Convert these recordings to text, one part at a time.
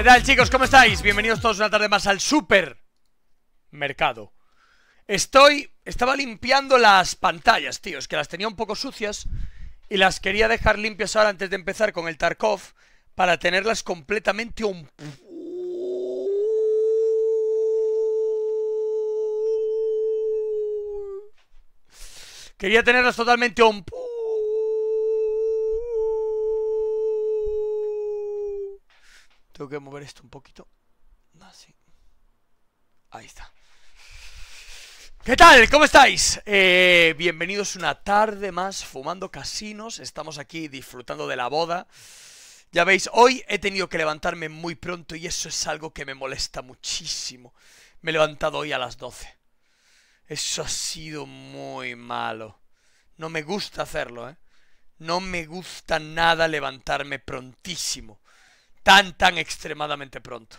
¿Qué tal chicos? ¿Cómo estáis? Bienvenidos todos una tarde más al supermercado Estoy... Estaba limpiando las pantallas, tíos Que las tenía un poco sucias Y las quería dejar limpias ahora antes de empezar con el Tarkov Para tenerlas completamente un... Quería tenerlas totalmente un... Tengo que mover esto un poquito. Ahí está. ¿Qué tal? ¿Cómo estáis? Eh, bienvenidos una tarde más fumando casinos. Estamos aquí disfrutando de la boda. Ya veis, hoy he tenido que levantarme muy pronto y eso es algo que me molesta muchísimo. Me he levantado hoy a las 12. Eso ha sido muy malo. No me gusta hacerlo, ¿eh? No me gusta nada levantarme prontísimo tan, tan extremadamente pronto.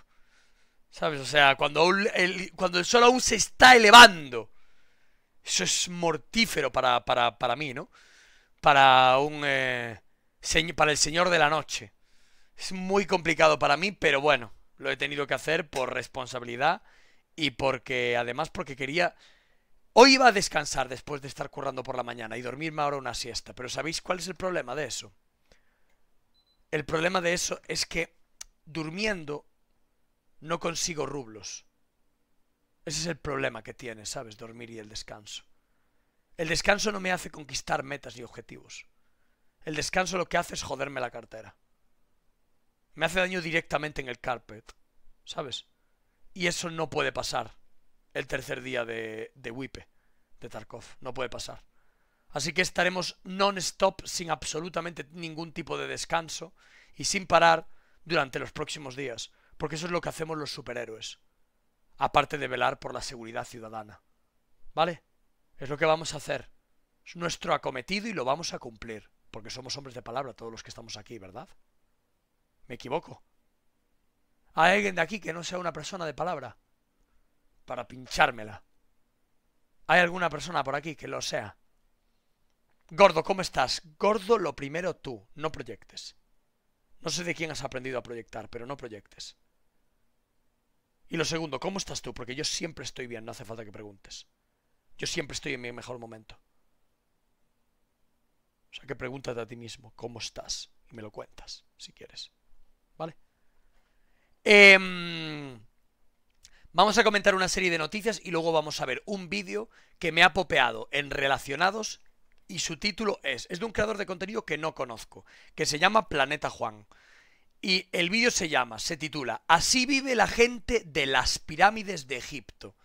¿Sabes? O sea, cuando, el, cuando el sol aún se está elevando. Eso es mortífero para, para, para mí, ¿no? Para un... Eh, para el señor de la noche. Es muy complicado para mí, pero bueno, lo he tenido que hacer por responsabilidad y porque además porque quería... Hoy iba a descansar después de estar currando por la mañana y dormirme ahora una siesta, pero ¿sabéis cuál es el problema de eso? El problema de eso es que durmiendo no consigo rublos. Ese es el problema que tiene, ¿sabes? Dormir y el descanso. El descanso no me hace conquistar metas y objetivos. El descanso lo que hace es joderme la cartera. Me hace daño directamente en el carpet, ¿sabes? Y eso no puede pasar el tercer día de, de Wipe, de Tarkov. No puede pasar. Así que estaremos non-stop sin absolutamente ningún tipo de descanso y sin parar durante los próximos días, porque eso es lo que hacemos los superhéroes, aparte de velar por la seguridad ciudadana. ¿Vale? Es lo que vamos a hacer. Es nuestro acometido y lo vamos a cumplir, porque somos hombres de palabra todos los que estamos aquí, ¿verdad? ¿Me equivoco? ¿Hay alguien de aquí que no sea una persona de palabra? Para pinchármela. ¿Hay alguna persona por aquí que lo sea? Gordo, ¿cómo estás? Gordo, lo primero tú, no proyectes. No sé de quién has aprendido a proyectar, pero no proyectes. Y lo segundo, ¿cómo estás tú? Porque yo siempre estoy bien, no hace falta que preguntes. Yo siempre estoy en mi mejor momento. O sea que pregúntate a ti mismo, ¿cómo estás? Y me lo cuentas, si quieres. ¿Vale? Em, vamos a comentar una serie de noticias y luego vamos a ver un vídeo que me ha popeado en relacionados y su título es, es de un creador de contenido que no conozco, que se llama Planeta Juan. Y el vídeo se llama, se titula Así vive la gente de las pirámides de Egipto.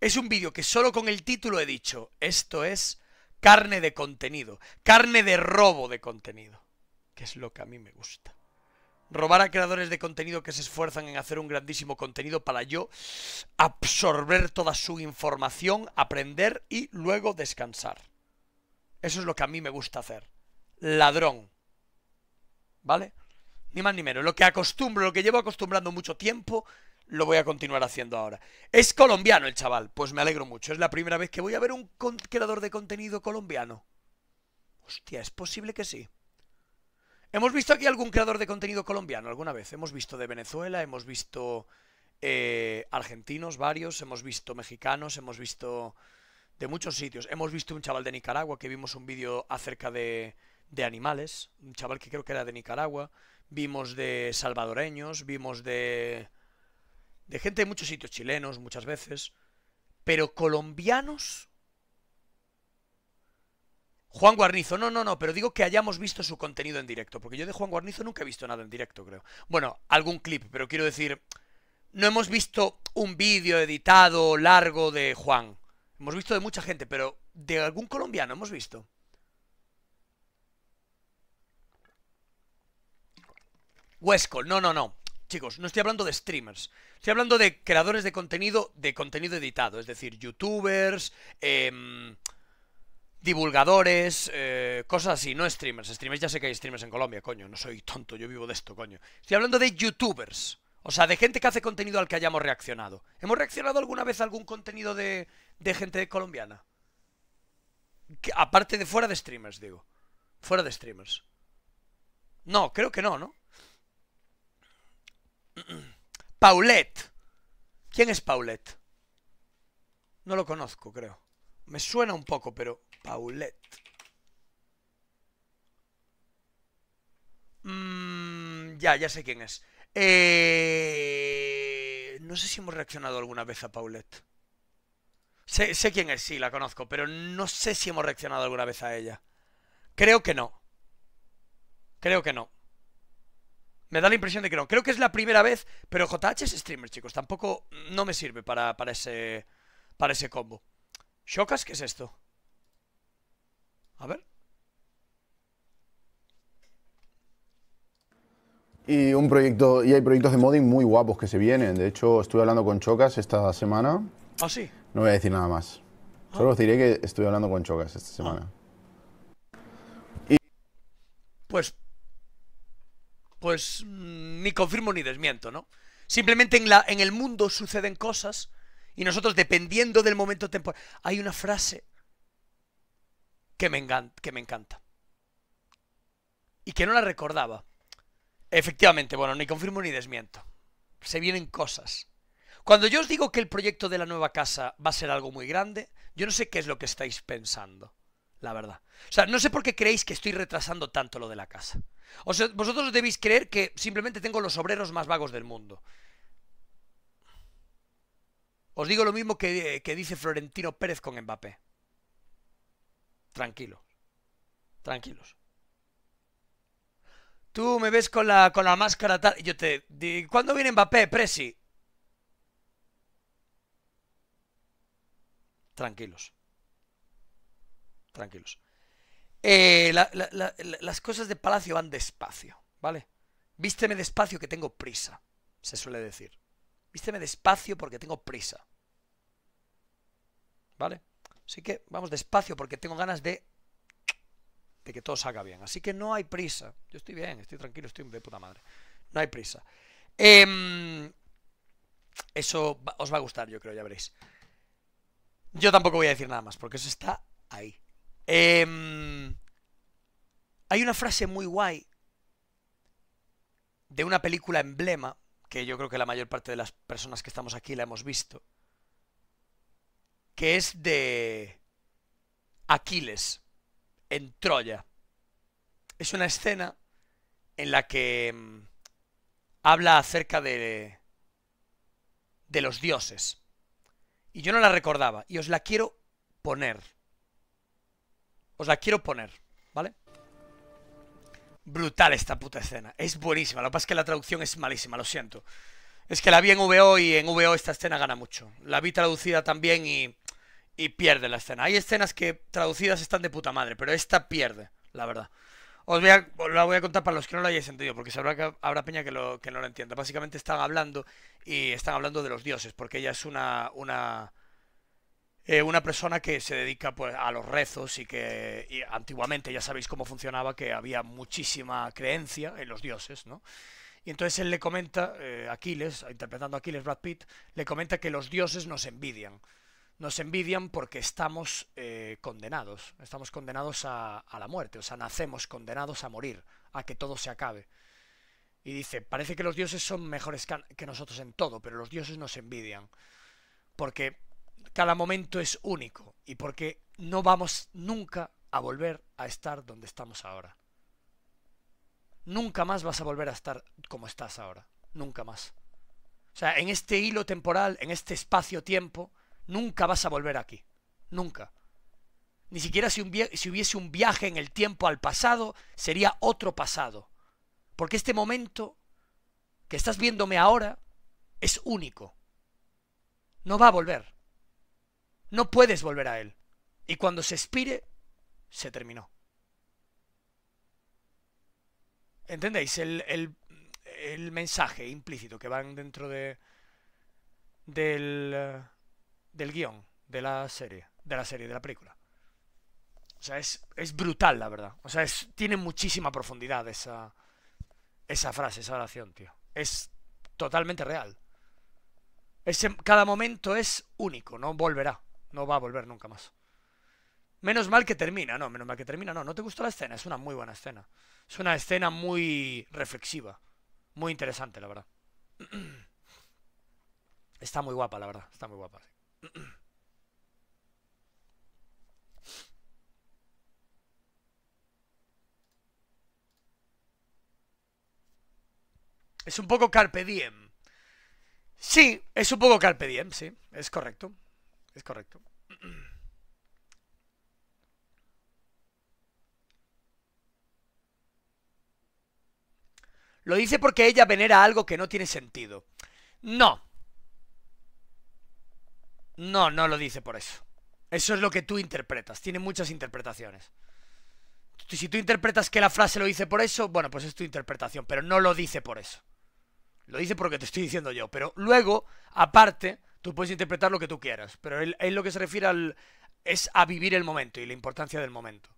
Es un vídeo que solo con el título he dicho, esto es carne de contenido, carne de robo de contenido, que es lo que a mí me gusta. Robar a creadores de contenido que se esfuerzan en hacer un grandísimo contenido para yo absorber toda su información, aprender y luego descansar. Eso es lo que a mí me gusta hacer. Ladrón. ¿Vale? Ni más ni menos. Lo que acostumbro, lo que llevo acostumbrando mucho tiempo, lo voy a continuar haciendo ahora. Es colombiano el chaval, pues me alegro mucho. Es la primera vez que voy a ver un creador de contenido colombiano. Hostia, es posible que sí. Hemos visto aquí algún creador de contenido colombiano alguna vez. Hemos visto de Venezuela, hemos visto eh, argentinos varios, hemos visto mexicanos, hemos visto de muchos sitios. Hemos visto un chaval de Nicaragua que vimos un vídeo acerca de, de animales, un chaval que creo que era de Nicaragua, vimos de salvadoreños, vimos de, de gente de muchos sitios, chilenos muchas veces, pero colombianos... Juan Guarnizo, no, no, no, pero digo que hayamos visto su contenido en directo, porque yo de Juan Guarnizo nunca he visto nada en directo, creo. Bueno, algún clip, pero quiero decir, no hemos visto un vídeo editado largo de Juan. Hemos visto de mucha gente, pero de algún colombiano hemos visto. Huesco, no, no, no. Chicos, no estoy hablando de streamers. Estoy hablando de creadores de contenido, de contenido editado. Es decir, youtubers, em, divulgadores, eh, cosas así. No streamers. Streamers, ya sé que hay streamers en Colombia, coño. No soy tonto, yo vivo de esto, coño. Estoy hablando de youtubers. O sea, de gente que hace contenido al que hayamos reaccionado. ¿Hemos reaccionado alguna vez a algún contenido de, de gente colombiana. Que, aparte de fuera de streamers, digo. Fuera de streamers. No, creo que no, ¿no? Paulette. ¿Quién es Paulette? No lo conozco, creo. Me suena un poco, pero... Paulette. Mm, ya, ya sé quién es. Eh, no sé si hemos reaccionado alguna vez a Paulette. Sé, quién es, sí, la conozco, pero no sé si hemos reaccionado alguna vez a ella. Creo que no. Creo que no. Me da la impresión de que no. Creo que es la primera vez, pero JH es streamer, chicos. Tampoco no me sirve para, ese para ese combo. Chocas, qué es esto? A ver. Y un proyecto y hay proyectos de modding muy guapos que se vienen. De hecho, estuve hablando con Chocas esta semana. ¿Ah, sí? No voy a decir nada más. Solo diré que estoy hablando con Chocas esta semana. Y... Ah. Pues. Pues mm, ni confirmo ni desmiento, ¿no? Simplemente en, la, en el mundo suceden cosas y nosotros, dependiendo del momento temporal. Hay una frase que me, que me encanta y que no la recordaba. Efectivamente, bueno, ni confirmo ni desmiento. Se vienen cosas. Cuando yo os digo que el proyecto de la nueva casa va a ser algo muy grande, yo no sé qué es lo que estáis pensando, la verdad. O sea, no sé por qué creéis que estoy retrasando tanto lo de la casa. O sea, vosotros debéis creer que simplemente tengo los obreros más vagos del mundo. Os digo lo mismo que, dice Florentino Pérez con Mbappé. Tranquilo. Tranquilos. Tú me ves con la, con la máscara tal. Yo te. ¿Cuándo viene Mbappé, Presi? tranquilos. Tranquilos. Eh, las cosas de palacio van despacio, ¿vale? Vísteme despacio que tengo prisa, se suele decir. Vísteme despacio porque tengo prisa. ¿Vale? Así que vamos despacio porque tengo ganas de, de que todo salga bien. Así que no hay prisa. Yo estoy bien, estoy tranquilo, estoy de puta madre. No hay prisa. Em, eso os va a gustar, yo creo, ya veréis. Yo tampoco voy a decir nada más, porque eso está ahí. Em, hay una frase muy guay de una película emblema, que yo creo que la mayor parte de las personas que estamos aquí la hemos visto, que es de Aquiles en Troya. Es una escena en la que em, habla acerca de, de los dioses. Y yo no la recordaba. Y os la quiero poner. Os la quiero poner, ¿vale? Brutal esta puta escena. Es buenísima. Lo que pasa es que la traducción es malísima, lo siento. Es que la vi en VO y en VO esta escena gana mucho. La vi traducida también y, y pierde la escena. Hay escenas que traducidas están de puta madre, pero esta pierde, la verdad. Os la voy a contar para los que no lo hayáis entendido, porque habrá, habrá peña que, lo, que no lo entienda. Básicamente están hablando y están hablando de los dioses, porque ella es una, una, eh, una persona que se dedica pues, a los rezos y que antiguamente ya sabéis cómo funcionaba, que había muchísima creencia en los dioses, ¿no? Y entonces él le comenta, eh, Aquiles, interpretando a Aquiles Brad Pitt, le comenta que los dioses nos envidian nos envidian porque estamos eh, condenados, estamos condenados a, a, la muerte, o sea, nacemos condenados a morir, a que todo se acabe. Y dice, parece que los dioses son mejores que nosotros en todo, pero los dioses nos envidian, porque cada momento es único y porque no vamos nunca a volver a estar donde estamos ahora. Nunca más vas a volver a estar como estás ahora, nunca más. O sea, en este hilo temporal, en este espacio-tiempo, nunca vas a volver aquí. Nunca. Ni siquiera si, si, hubiese un viaje en el tiempo al pasado, sería otro pasado. Porque este momento que estás viéndome ahora es único. No va a volver. No puedes volver a él. Y cuando se expire, se terminó. ¿Entendéis el, el mensaje implícito que van dentro de, del, del guión de la serie, de la serie, de la película. O sea, es, brutal, la verdad. O sea, es, tiene muchísima profundidad esa, esa frase, esa oración, tío. Es totalmente real. cada momento es único, no volverá. No va a volver nunca más. Menos mal que termina, no, menos mal que termina, no. No te gustó la escena, es una muy buena escena. Es una escena muy reflexiva. Muy interesante, la verdad. Está muy guapa, la verdad. Está muy guapa. Es un poco carpe diem. Sí, es un poco carpe diem, sí, es correcto. Es correcto. Lo dice porque ella venera algo que no tiene sentido. No, no, no lo dice por eso. Eso es lo que tú interpretas. Tiene muchas interpretaciones. Si tú interpretas que la frase lo dice por eso, bueno, pues es tu interpretación, pero no lo dice por eso. Lo dice porque te estoy diciendo yo. Pero luego, aparte, tú puedes interpretar lo que tú quieras. Pero él, lo que se refiere al, es a vivir el momento y la importancia del momento.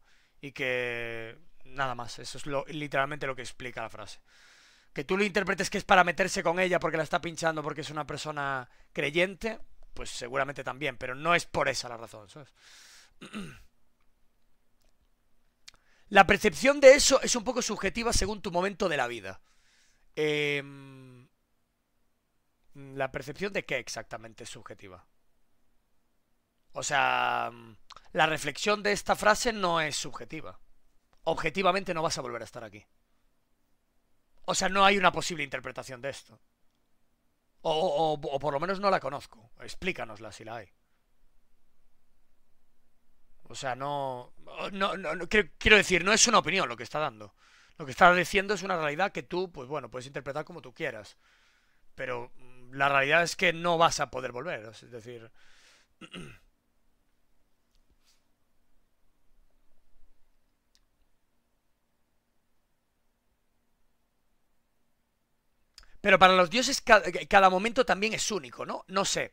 Y que nada más, eso es literalmente lo que explica la frase. Que tú lo interpretes que es para meterse con ella porque la está pinchando porque es una persona creyente, pues seguramente también, pero no es por esa la razón, La percepción de eso es un poco subjetiva según tu momento de la vida. Em, ¿La percepción de qué exactamente es subjetiva? O sea, la reflexión de esta frase no es subjetiva. Objetivamente no vas a volver a estar aquí. O sea, no hay una posible interpretación de esto. O, o, por lo menos no la conozco. Explícanosla si la hay. O sea, no, no, no, quiero, quiero, decir, no es una opinión lo que está dando. Lo que está diciendo es una realidad que tú, pues bueno, puedes interpretar como tú quieras. Pero mm, la realidad es que no vas a poder volver. Es decir, Pero para los dioses eh, cada, momento también es único, ¿no? No sé.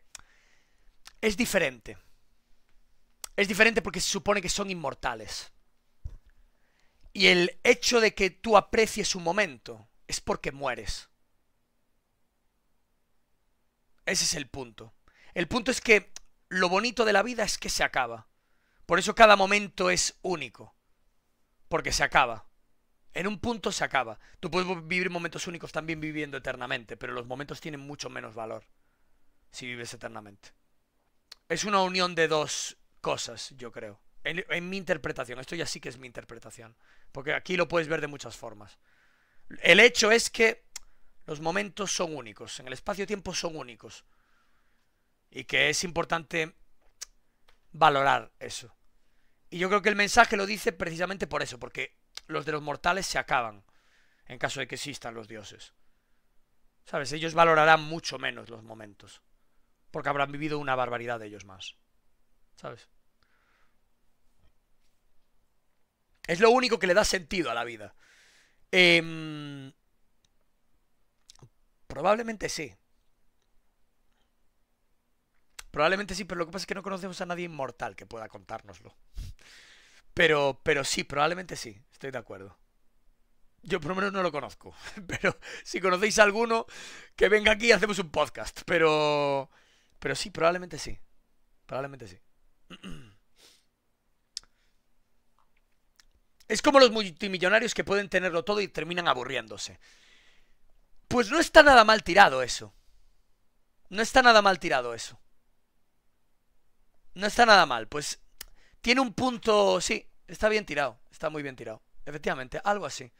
Es diferente. Es diferente porque se supone que son inmortales. Y el hecho de que tú aprecies un momento es porque mueres. Ese es el punto. El punto es que lo bonito de la vida es que se acaba. Por eso cada momento es único. Porque se acaba en un punto se acaba. Tú puedes vivir momentos únicos también viviendo eternamente, pero los momentos tienen mucho menos valor si vives eternamente. Es una unión de dos cosas, yo creo. En, mi interpretación, esto ya sí que es mi interpretación, porque aquí lo puedes ver de muchas formas. El hecho es que los momentos son únicos, en el espacio-tiempo son únicos, y que es importante valorar eso. Y yo creo que el mensaje lo dice precisamente por eso, porque los de los mortales se acaban, en caso de que existan los dioses. ¿Sabes? Ellos valorarán mucho menos los momentos, porque habrán vivido una barbaridad de ellos más. ¿Sabes? Es lo único que le da sentido a la vida. Em, probablemente sí. Probablemente sí, pero lo que pasa es que no conocemos a nadie inmortal que pueda contárnoslo. Pero, pero sí, probablemente sí, estoy de acuerdo. Yo por lo menos no lo conozco, pero si conocéis a alguno, que venga aquí y hacemos un podcast. Pero, pero sí, probablemente sí. Probablemente sí. Es como los multimillonarios que pueden tenerlo todo y terminan aburriéndose. Pues no está nada mal tirado eso. No está nada mal tirado eso. No está nada mal. Pues tiene un punto, sí, está bien tirado, está muy bien tirado. Efectivamente, algo así.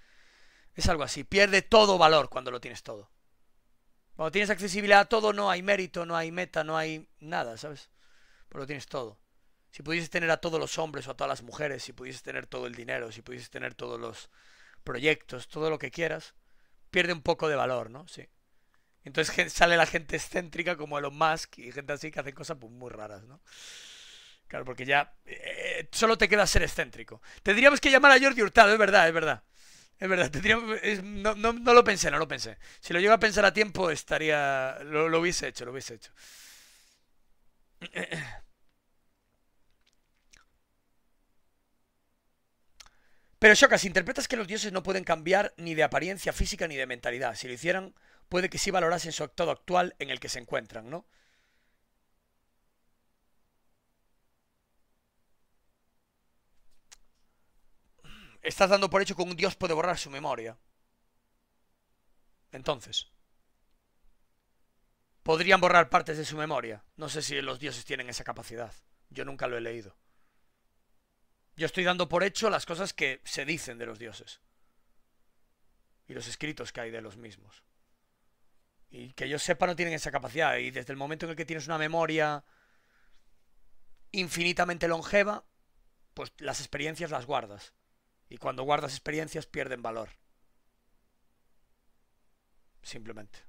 Es algo así, pierde todo valor cuando lo tienes todo. Cuando tienes accesibilidad a todo no hay mérito, no hay meta, no hay nada, ¿sabes? Porque lo tienes todo. Si pudieses tener a todos los hombres o a todas las mujeres, si pudieses tener todo el dinero, si pudieses tener todos los proyectos, todo lo que quieras, pierde un poco de valor, ¿no? Sí. Entonces sale la gente excéntrica como Elon Musk y gente así que hacen cosas pues, muy raras, ¿no? Claro, porque ya eh, eh, solo te queda ser excéntrico. Tendríamos que llamar a Jordi Hurtado, es verdad, es verdad. Es verdad, no, lo pensé, no lo pensé. Si lo llego a pensar a tiempo, estaría. Lo, hubiese hecho, lo hubiese hecho. Pero Shokas, interpretas que los dioses no pueden cambiar ni de apariencia física ni de mentalidad. Si lo hicieran, puede que sí valorasen su estado actual en el que se encuentran, ¿no? estás dando por hecho que un dios puede borrar su memoria. Entonces, podrían borrar partes de su memoria. No sé si los dioses tienen esa capacidad. Yo nunca lo he leído. Yo estoy dando por hecho las cosas que se dicen de los dioses. Y los escritos que hay de los mismos. Y que yo sepa no tienen esa capacidad. Y desde el momento en el que tienes una memoria infinitamente longeva, pues las experiencias las guardas. Y cuando guardas experiencias pierden valor. Simplemente.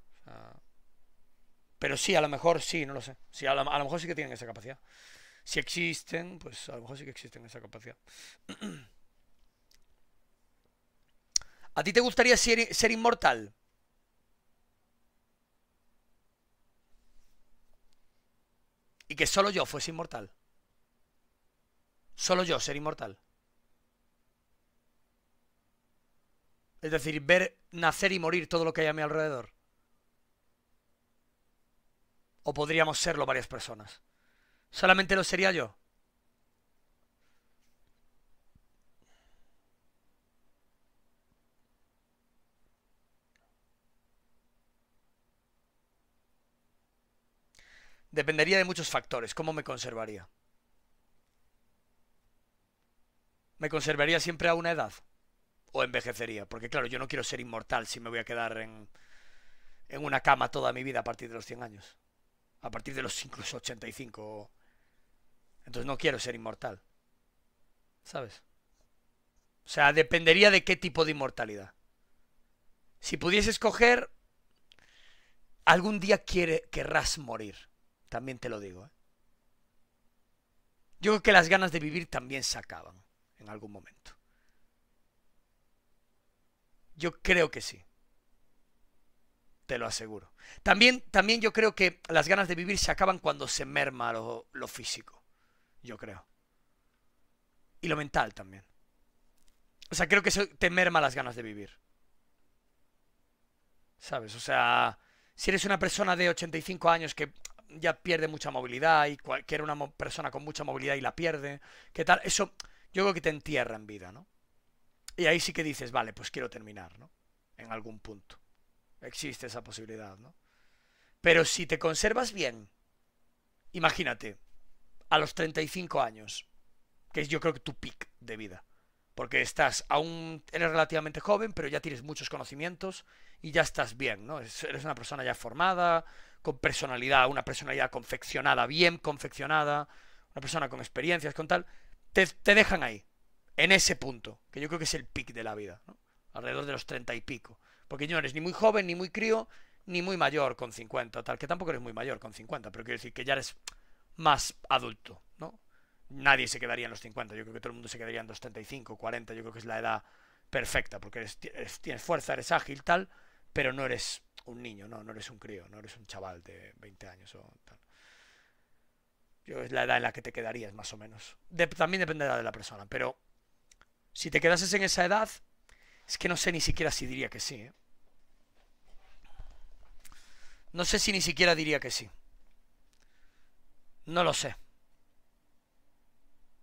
Pero sí, a lo mejor sí, no lo sé. Sí, a, lo, mejor sí que tienen esa capacidad. Si existen, pues a lo mejor sí que existen esa capacidad. ¿A ti te gustaría ser, ser inmortal? Y que solo yo fuese inmortal. Solo yo ser inmortal. Es decir, ver nacer y morir todo lo que hay a mi alrededor. O podríamos serlo varias personas. Solamente lo sería yo. Dependería de muchos factores. ¿Cómo me conservaría? Me conservaría siempre a una edad o envejecería. Porque claro, yo no quiero ser inmortal si me voy a quedar en, en una cama toda mi vida a partir de los 100 años. A partir de los incluso 85. Entonces no quiero ser inmortal. ¿Sabes? O sea, dependería de qué tipo de inmortalidad. Si pudiese escoger, algún día quiere, querrás morir. También te lo digo. ¿eh? Yo creo que las ganas de vivir también se acaban en algún momento. Yo creo que sí. Te lo aseguro. También, también yo creo que las ganas de vivir se acaban cuando se merma lo, físico. Yo creo. Y lo mental también. O sea, creo que eso te merma las ganas de vivir. ¿Sabes? O sea, si eres una persona de 85 años que ya pierde mucha movilidad y cualquier una persona con mucha movilidad y la pierde, ¿qué tal? Eso yo creo que te entierra en vida, ¿no? Y ahí sí que dices, vale, pues quiero terminar, ¿no? En algún punto. Existe esa posibilidad, ¿no? Pero si te conservas bien, imagínate, a los 35 años, que es yo creo que tu pick de vida, porque estás aún, eres relativamente joven, pero ya tienes muchos conocimientos y ya estás bien, ¿no? Eres una persona ya formada, con personalidad, una personalidad confeccionada, bien confeccionada, una persona con experiencias, con tal, te dejan ahí, en ese punto, que yo creo que es el pic de la vida, ¿no? alrededor de los treinta y pico. Porque no eres ni muy joven, ni muy crío, ni muy mayor con 50, tal que tampoco eres muy mayor con 50, pero quiero decir que ya eres más adulto, ¿no? Nadie se quedaría en los 50, yo creo que todo el mundo se quedaría en los 35, 40, yo creo que es la edad perfecta, porque tienes fuerza, eres ágil, tal, pero no eres un niño, no, no eres un crío, no eres un chaval de 20 años o tal. Yo es la edad en la que te quedarías, más o menos. De, también dependerá de la persona, pero si te quedases en esa edad, es que no sé ni siquiera si diría que sí. ¿eh? No sé si ni siquiera diría que sí. No lo sé.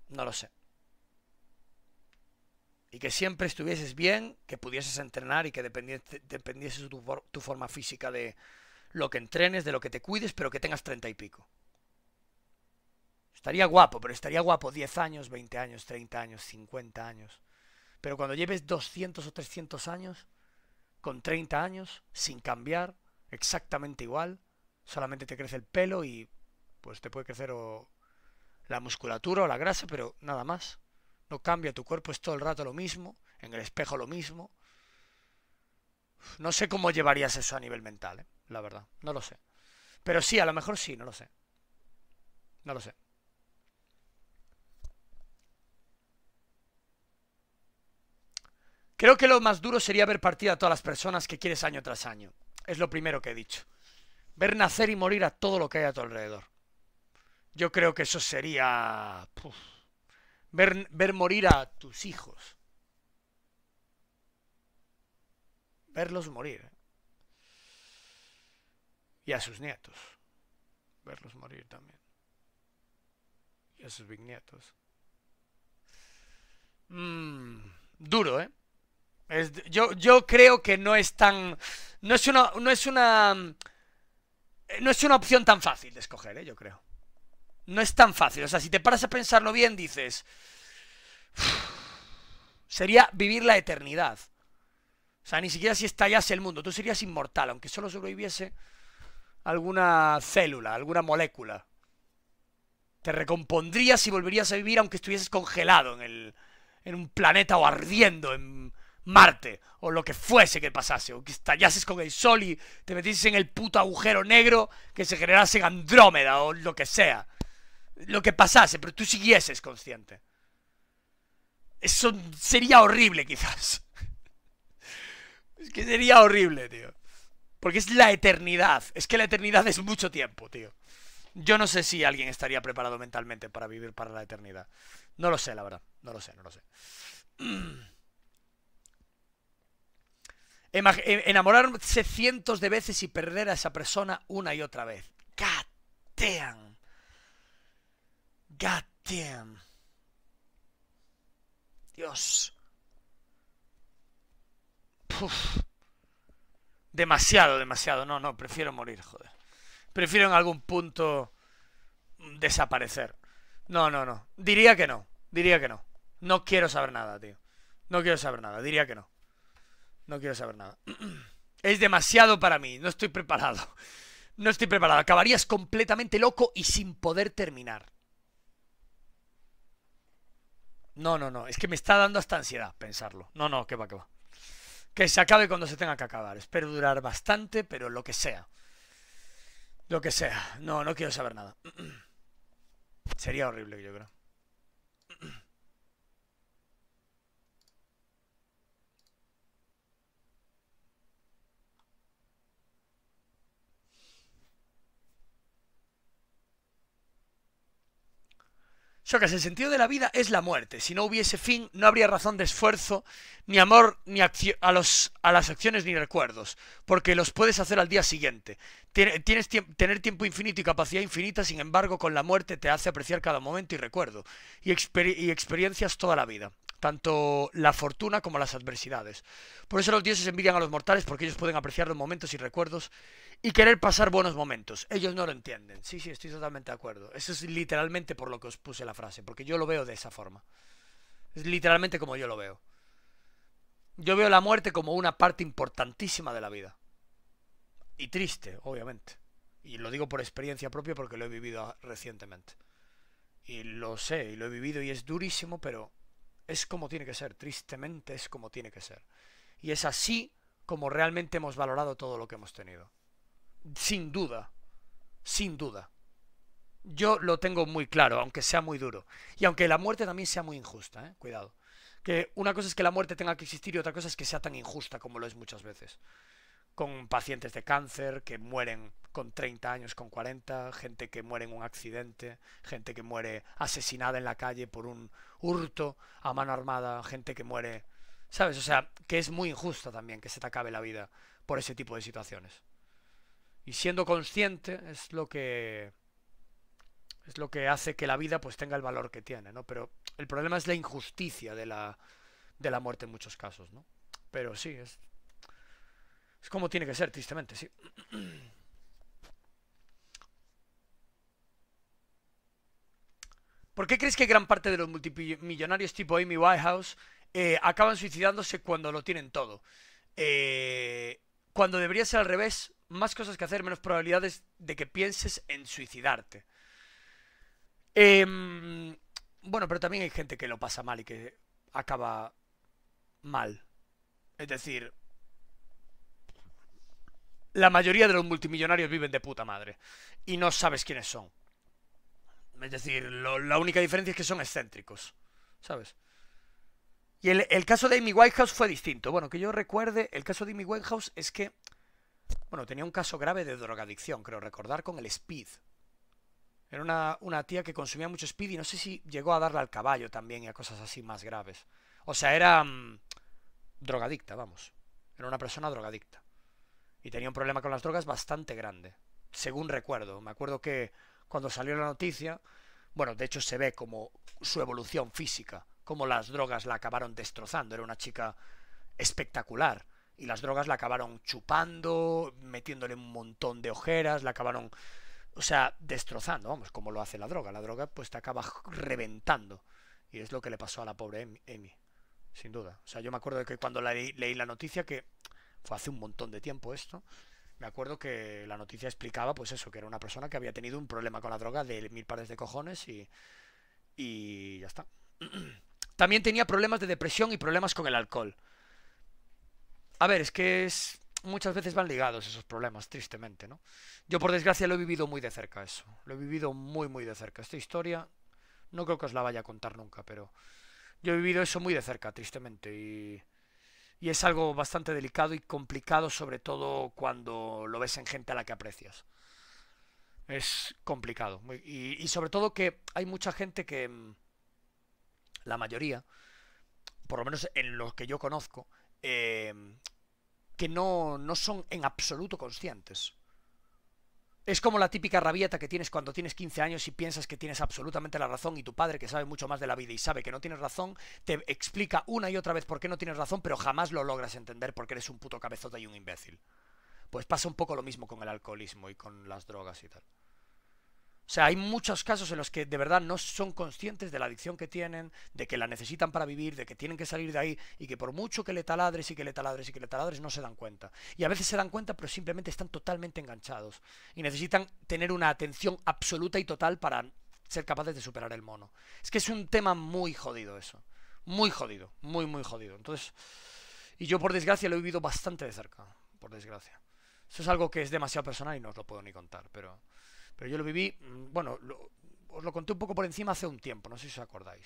No lo sé. Y que siempre estuvieses bien, que pudieses entrenar y que dependiese, dependiese tu, tu forma física de lo que entrenes, de lo que te cuides, pero que tengas treinta y pico. Estaría guapo, pero estaría guapo 10 años, 20 años, 30 años, 50 años. Pero cuando lleves 200 o 300 años, con 30 años, sin cambiar, exactamente igual, solamente te crece el pelo y pues te puede crecer o la musculatura o la grasa, pero nada más. No cambia, tu cuerpo es todo el rato lo mismo, en el espejo lo mismo. No sé cómo llevarías eso a nivel mental, ¿eh? la verdad, no lo sé. Pero sí, a lo mejor sí, no lo sé. No lo sé. Creo que lo más duro sería ver partir a todas las personas que quieres año tras año. Es lo primero que he dicho. Ver nacer y morir a todo lo que hay a tu alrededor. Yo creo que eso sería... Ver, morir a tus hijos. Verlos morir. ¿eh? Y a sus nietos. Verlos morir también. Y a sus bisnietos. Mm, duro, ¿eh? yo, yo creo que no es tan. No es una. No es una. Eh, no es una opción tan fácil de escoger, ¿eh? yo creo. No es tan fácil. O sea, si te paras a pensarlo bien, dices. Sería vivir la eternidad. O sea, ni siquiera si estallase el mundo. Tú serías inmortal, aunque solo sobreviviese alguna célula, alguna molécula. Te recompondrías y volverías a vivir aunque estuvieses congelado en, el, en un planeta o ardiendo en, Marte, o lo que fuese que pasase, o que estallases con el Sol y te metieses en el puto agujero negro que se generase en Andrómeda, o lo que sea. Lo que pasase, pero tú siguieses consciente. Eso sería horrible, quizás. Es que sería horrible, tío. Porque es la eternidad. Es que la eternidad es mucho tiempo, tío. Yo no sé si alguien estaría preparado mentalmente para vivir para la eternidad. No lo sé, la verdad. No lo sé, no lo sé. E, enamorarse cientos de veces y perder a esa persona una y otra vez. God damn. Dios. Puf. Demasiado, demasiado. No, no, prefiero morir, joder. Prefiero en algún punto desaparecer. No, no, no. Diría que no. Diría que no. No quiero saber nada, tío. No quiero saber nada. Diría que no. No quiero saber nada. Es demasiado para mí, no estoy preparado. No estoy preparado. Acabarías completamente loco y sin poder terminar. No, no, no. Es que me está dando hasta ansiedad pensarlo. No, no, que va, que va. Que se acabe cuando se tenga que acabar. Espero durar bastante, pero lo que sea. Lo que sea. No, no quiero saber nada. Sería horrible, yo creo. que el sentido de la vida es la muerte. Si no hubiese fin, no habría razón de esfuerzo, ni amor, ni a, los, a las acciones ni recuerdos, porque los puedes hacer al día siguiente. tienes tener tiempo infinito y capacidad infinita, sin embargo, con la muerte te hace apreciar cada momento y recuerdo, y experiencias toda la vida tanto la fortuna como las adversidades. Por eso los dioses envidian a los mortales porque ellos pueden apreciar los momentos y recuerdos y querer pasar buenos momentos. Ellos no lo entienden. Sí, sí, estoy totalmente de acuerdo. Eso es literalmente por lo que os puse la frase, porque yo lo veo de esa forma. Es literalmente como yo lo veo. Yo veo la muerte como una parte importantísima de la vida. Y triste, obviamente. Y lo digo por experiencia propia porque lo he vivido ah, recientemente. Y lo sé, y lo he vivido y es durísimo, pero es como tiene que ser, tristemente es como tiene que ser. Y es así como realmente hemos valorado todo lo que hemos tenido. Sin duda, sin duda. Yo lo tengo muy claro, aunque sea muy duro. Y aunque la muerte también sea muy injusta, ¿eh? cuidado. Que una cosa es que la muerte tenga que existir y otra cosa es que sea tan injusta como lo es muchas veces con pacientes de cáncer que mueren con 30 años, con 40, gente que muere en un accidente, gente que muere asesinada en la calle por un hurto a mano armada, gente que muere, ¿sabes? O sea, que es muy injusto también que se te acabe la vida por ese tipo de situaciones. Y siendo consciente es lo que es lo que hace que la vida pues tenga el valor que tiene, ¿no? Pero el problema es la injusticia de la de la muerte en muchos casos, ¿no? Pero sí, es es como tiene que ser, tristemente, sí. ¿Por qué crees que gran parte de los multimillonarios tipo Amy Whitehouse eh, acaban suicidándose cuando lo tienen todo? Eh, cuando debería ser al revés, más cosas que hacer, menos probabilidades de que pienses en suicidarte. Em, bueno, pero también hay gente que lo pasa mal y que acaba mal. Es decir, la mayoría de los multimillonarios viven de puta madre. Y no sabes quiénes son. Es decir, la única diferencia es que son excéntricos. ¿Sabes? Y el, caso de Amy Whitehouse fue distinto. Bueno, que yo recuerde, el caso de Amy Whitehouse es que. Bueno, tenía un caso grave de drogadicción, creo recordar, con el Speed. Era una, tía que consumía mucho Speed y no sé si llegó a darle al caballo también y a cosas así más graves. O sea, era. Mm, drogadicta, vamos. Era una persona drogadicta y tenía un problema con las drogas bastante grande, según recuerdo. Me acuerdo que cuando salió la noticia, bueno, de hecho se ve como su evolución física, como las drogas la acabaron destrozando. Era una chica espectacular y las drogas la acabaron chupando, metiéndole un montón de ojeras, la acabaron, o sea, destrozando, vamos, como lo hace la droga. La droga pues te acaba reventando y es lo que le pasó a la pobre Emmy sin duda. O sea, yo me acuerdo que cuando leí la noticia que fue hace un montón de tiempo esto, me acuerdo que la noticia explicaba pues eso, que era una persona que había tenido un problema con la droga de mil pares de cojones y, y ya está. También tenía problemas de depresión y problemas con el alcohol. A ver, es que es muchas veces van ligados esos problemas, tristemente, ¿no? Yo por desgracia lo he vivido muy de cerca eso. Lo he vivido muy, muy de cerca. Esta historia no creo que os la vaya a contar nunca, pero yo he vivido eso muy de cerca, tristemente. Y y es algo bastante delicado y complicado, sobre todo cuando lo ves en gente a la que aprecias. Es complicado. Y, sobre todo que hay mucha gente que, mm, la mayoría, por lo menos en los que yo conozco, eh, que no, no son en absoluto conscientes es como la típica rabieta que tienes cuando tienes 15 años y piensas que tienes absolutamente la razón y tu padre, que sabe mucho más de la vida y sabe que no tienes razón, te explica una y otra vez por qué no tienes razón, pero jamás lo logras entender porque eres un puto cabezota y un imbécil. Pues pasa un poco lo mismo con el alcoholismo y con las drogas y tal. O sea, hay muchos casos en los que de verdad no son conscientes de la adicción que tienen, de que la necesitan para vivir, de que tienen que salir de ahí y que por mucho que le taladres y que le taladres y que le taladres no se dan cuenta. Y a veces se dan cuenta pero simplemente están totalmente enganchados y necesitan tener una atención absoluta y total para ser capaces de superar el mono. Es que es un tema muy jodido eso. Muy jodido, muy, muy jodido. Entonces, y yo por desgracia lo he vivido bastante de cerca, por desgracia. Eso es algo que es demasiado personal y no os lo puedo ni contar, pero... Pero yo lo viví, mm, bueno, os lo conté un poco por encima hace un tiempo, no sé si os acordáis.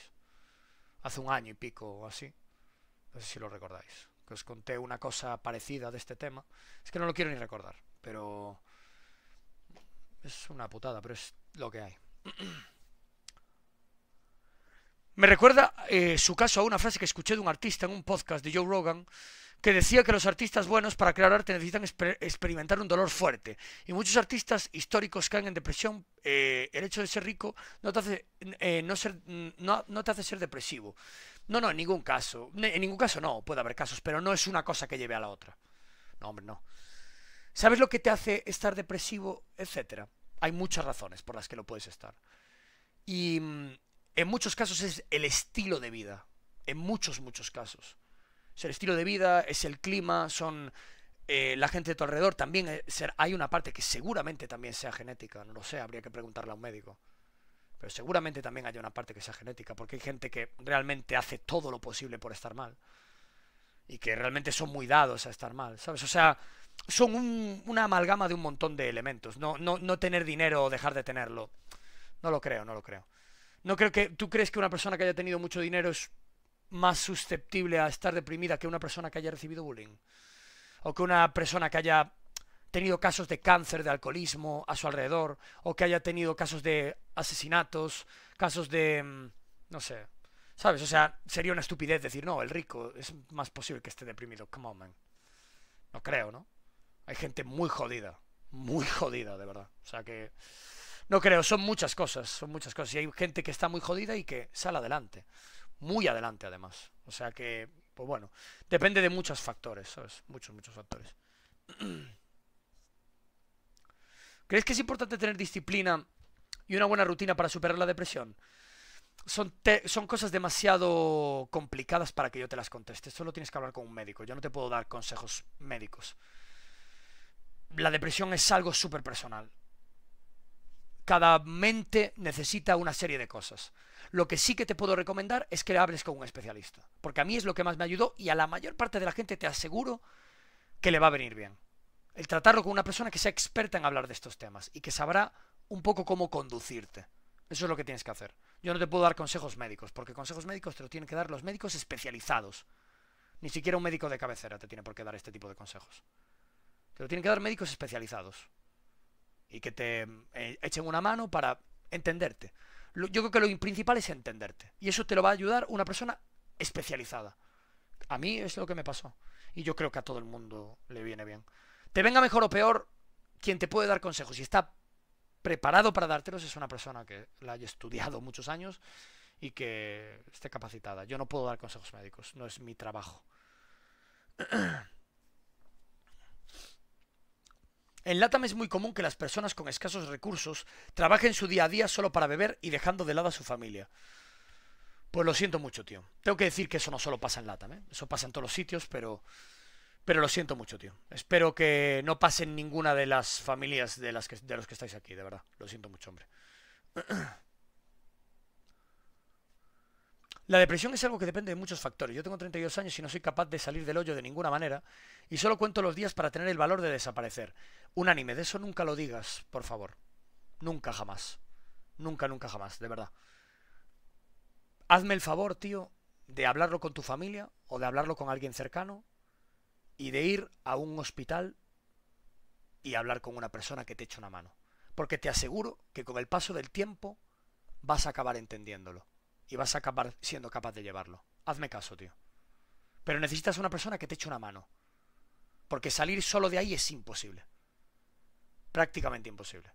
Hace un año y pico o así. No sé si lo recordáis. Que os conté una cosa parecida de este tema. Es que no lo quiero ni recordar, pero... Es una putada, pero es lo que hay. Me recuerda eh, su caso a una frase que escuché de un artista en un podcast de Joe Rogan que decía que los artistas buenos para crear arte necesitan experimentar un dolor fuerte. Y muchos artistas históricos caen en depresión. Eh, el hecho de ser rico no te, hace, eh, no, ser, no te hace ser depresivo. No, no, en ningún caso. En ningún caso no, puede haber casos, pero no es una cosa que lleve a la otra. No, hombre, no. ¿Sabes lo que te hace estar depresivo, etcétera? Hay muchas razones por las que lo puedes estar. Y mm, en muchos casos es el estilo de vida. En muchos, muchos casos. Es el estilo de vida, es el clima, son eh, la gente de tu alrededor. También eh, ser, hay una parte que seguramente también sea genética. No lo sé, habría que preguntarle a un médico. Pero seguramente también haya una parte que sea genética, porque hay gente que realmente hace todo lo posible por estar mal. Y que realmente son muy dados a estar mal, ¿sabes? O sea, son una amalgama de un montón de elementos. No, no, no tener dinero o dejar de tenerlo. No lo creo, no lo creo. No creo que. ¿Tú crees que una persona que haya tenido mucho dinero es más susceptible a estar deprimida que una persona que haya recibido bullying? O que una persona que haya tenido casos de cáncer, de alcoholismo a su alrededor, o que haya tenido casos de asesinatos, casos de... Mm, no sé. ¿Sabes? O sea, sería una estupidez decir, no, el rico es más posible que esté deprimido. Come on, man. No creo, ¿no? Hay gente muy jodida. Muy jodida, de verdad. O sea que... No creo, son muchas cosas, son muchas cosas. Y hay gente que está muy jodida y que sale adelante. Muy adelante, además. O sea que, pues bueno, depende de muchos factores, ¿sabes? Muchos, muchos factores. ¿Crees que es importante tener disciplina y una buena rutina para superar la depresión? Son, son cosas demasiado complicadas para que yo te las conteste. Solo tienes que hablar con un médico. Yo no te puedo dar consejos médicos. La depresión es algo súper personal. Cada mente necesita una serie de cosas. Lo que sí que te puedo recomendar es que hables con un especialista, porque a mí es lo que más me ayudó y a la mayor parte de la gente te aseguro que le va a venir bien. El tratarlo con una persona que sea experta en hablar de estos temas y que sabrá un poco cómo conducirte. Eso es lo que tienes que hacer. Yo no te puedo dar consejos médicos, porque consejos médicos te lo tienen que dar los médicos especializados. Ni siquiera un médico de cabecera te tiene por qué dar este tipo de consejos. Te lo tienen que dar médicos especializados y que te eh, echen una mano para entenderte. Yo creo que lo principal es entenderte. Y eso te lo va a ayudar una persona especializada. A mí es lo que me pasó. Y yo creo que a todo el mundo le viene bien. Te venga mejor o peor, quien te puede dar consejos y está preparado para dártelos es una persona que la haya estudiado muchos años y que esté capacitada. Yo no puedo dar consejos médicos, no es mi trabajo. En LATAM es muy común que las personas con escasos recursos trabajen su día a día solo para beber y dejando de lado a su familia. Pues lo siento mucho, tío. Tengo que decir que eso no solo pasa en LATAM, ¿eh? eso pasa en todos los sitios, pero, pero lo siento mucho, tío. Espero que no pasen ninguna de las familias de, las que, de los que estáis aquí, de verdad. Lo siento mucho, hombre. La depresión es algo que depende de muchos factores. Yo tengo 32 años y no soy capaz de salir del hoyo de ninguna manera y solo cuento los días para tener el valor de desaparecer. Unánime, de eso nunca lo digas, por favor. Nunca jamás. Nunca, nunca jamás, de verdad. Hazme el favor, tío, de hablarlo con tu familia o de hablarlo con alguien cercano y de ir a un hospital y hablar con una persona que te eche una mano. Porque te aseguro que con el paso del tiempo vas a acabar entendiéndolo y vas a acabar siendo capaz de llevarlo. Hazme caso, tío. Pero necesitas una persona que te eche una mano. Porque salir solo de ahí es imposible. Prácticamente imposible.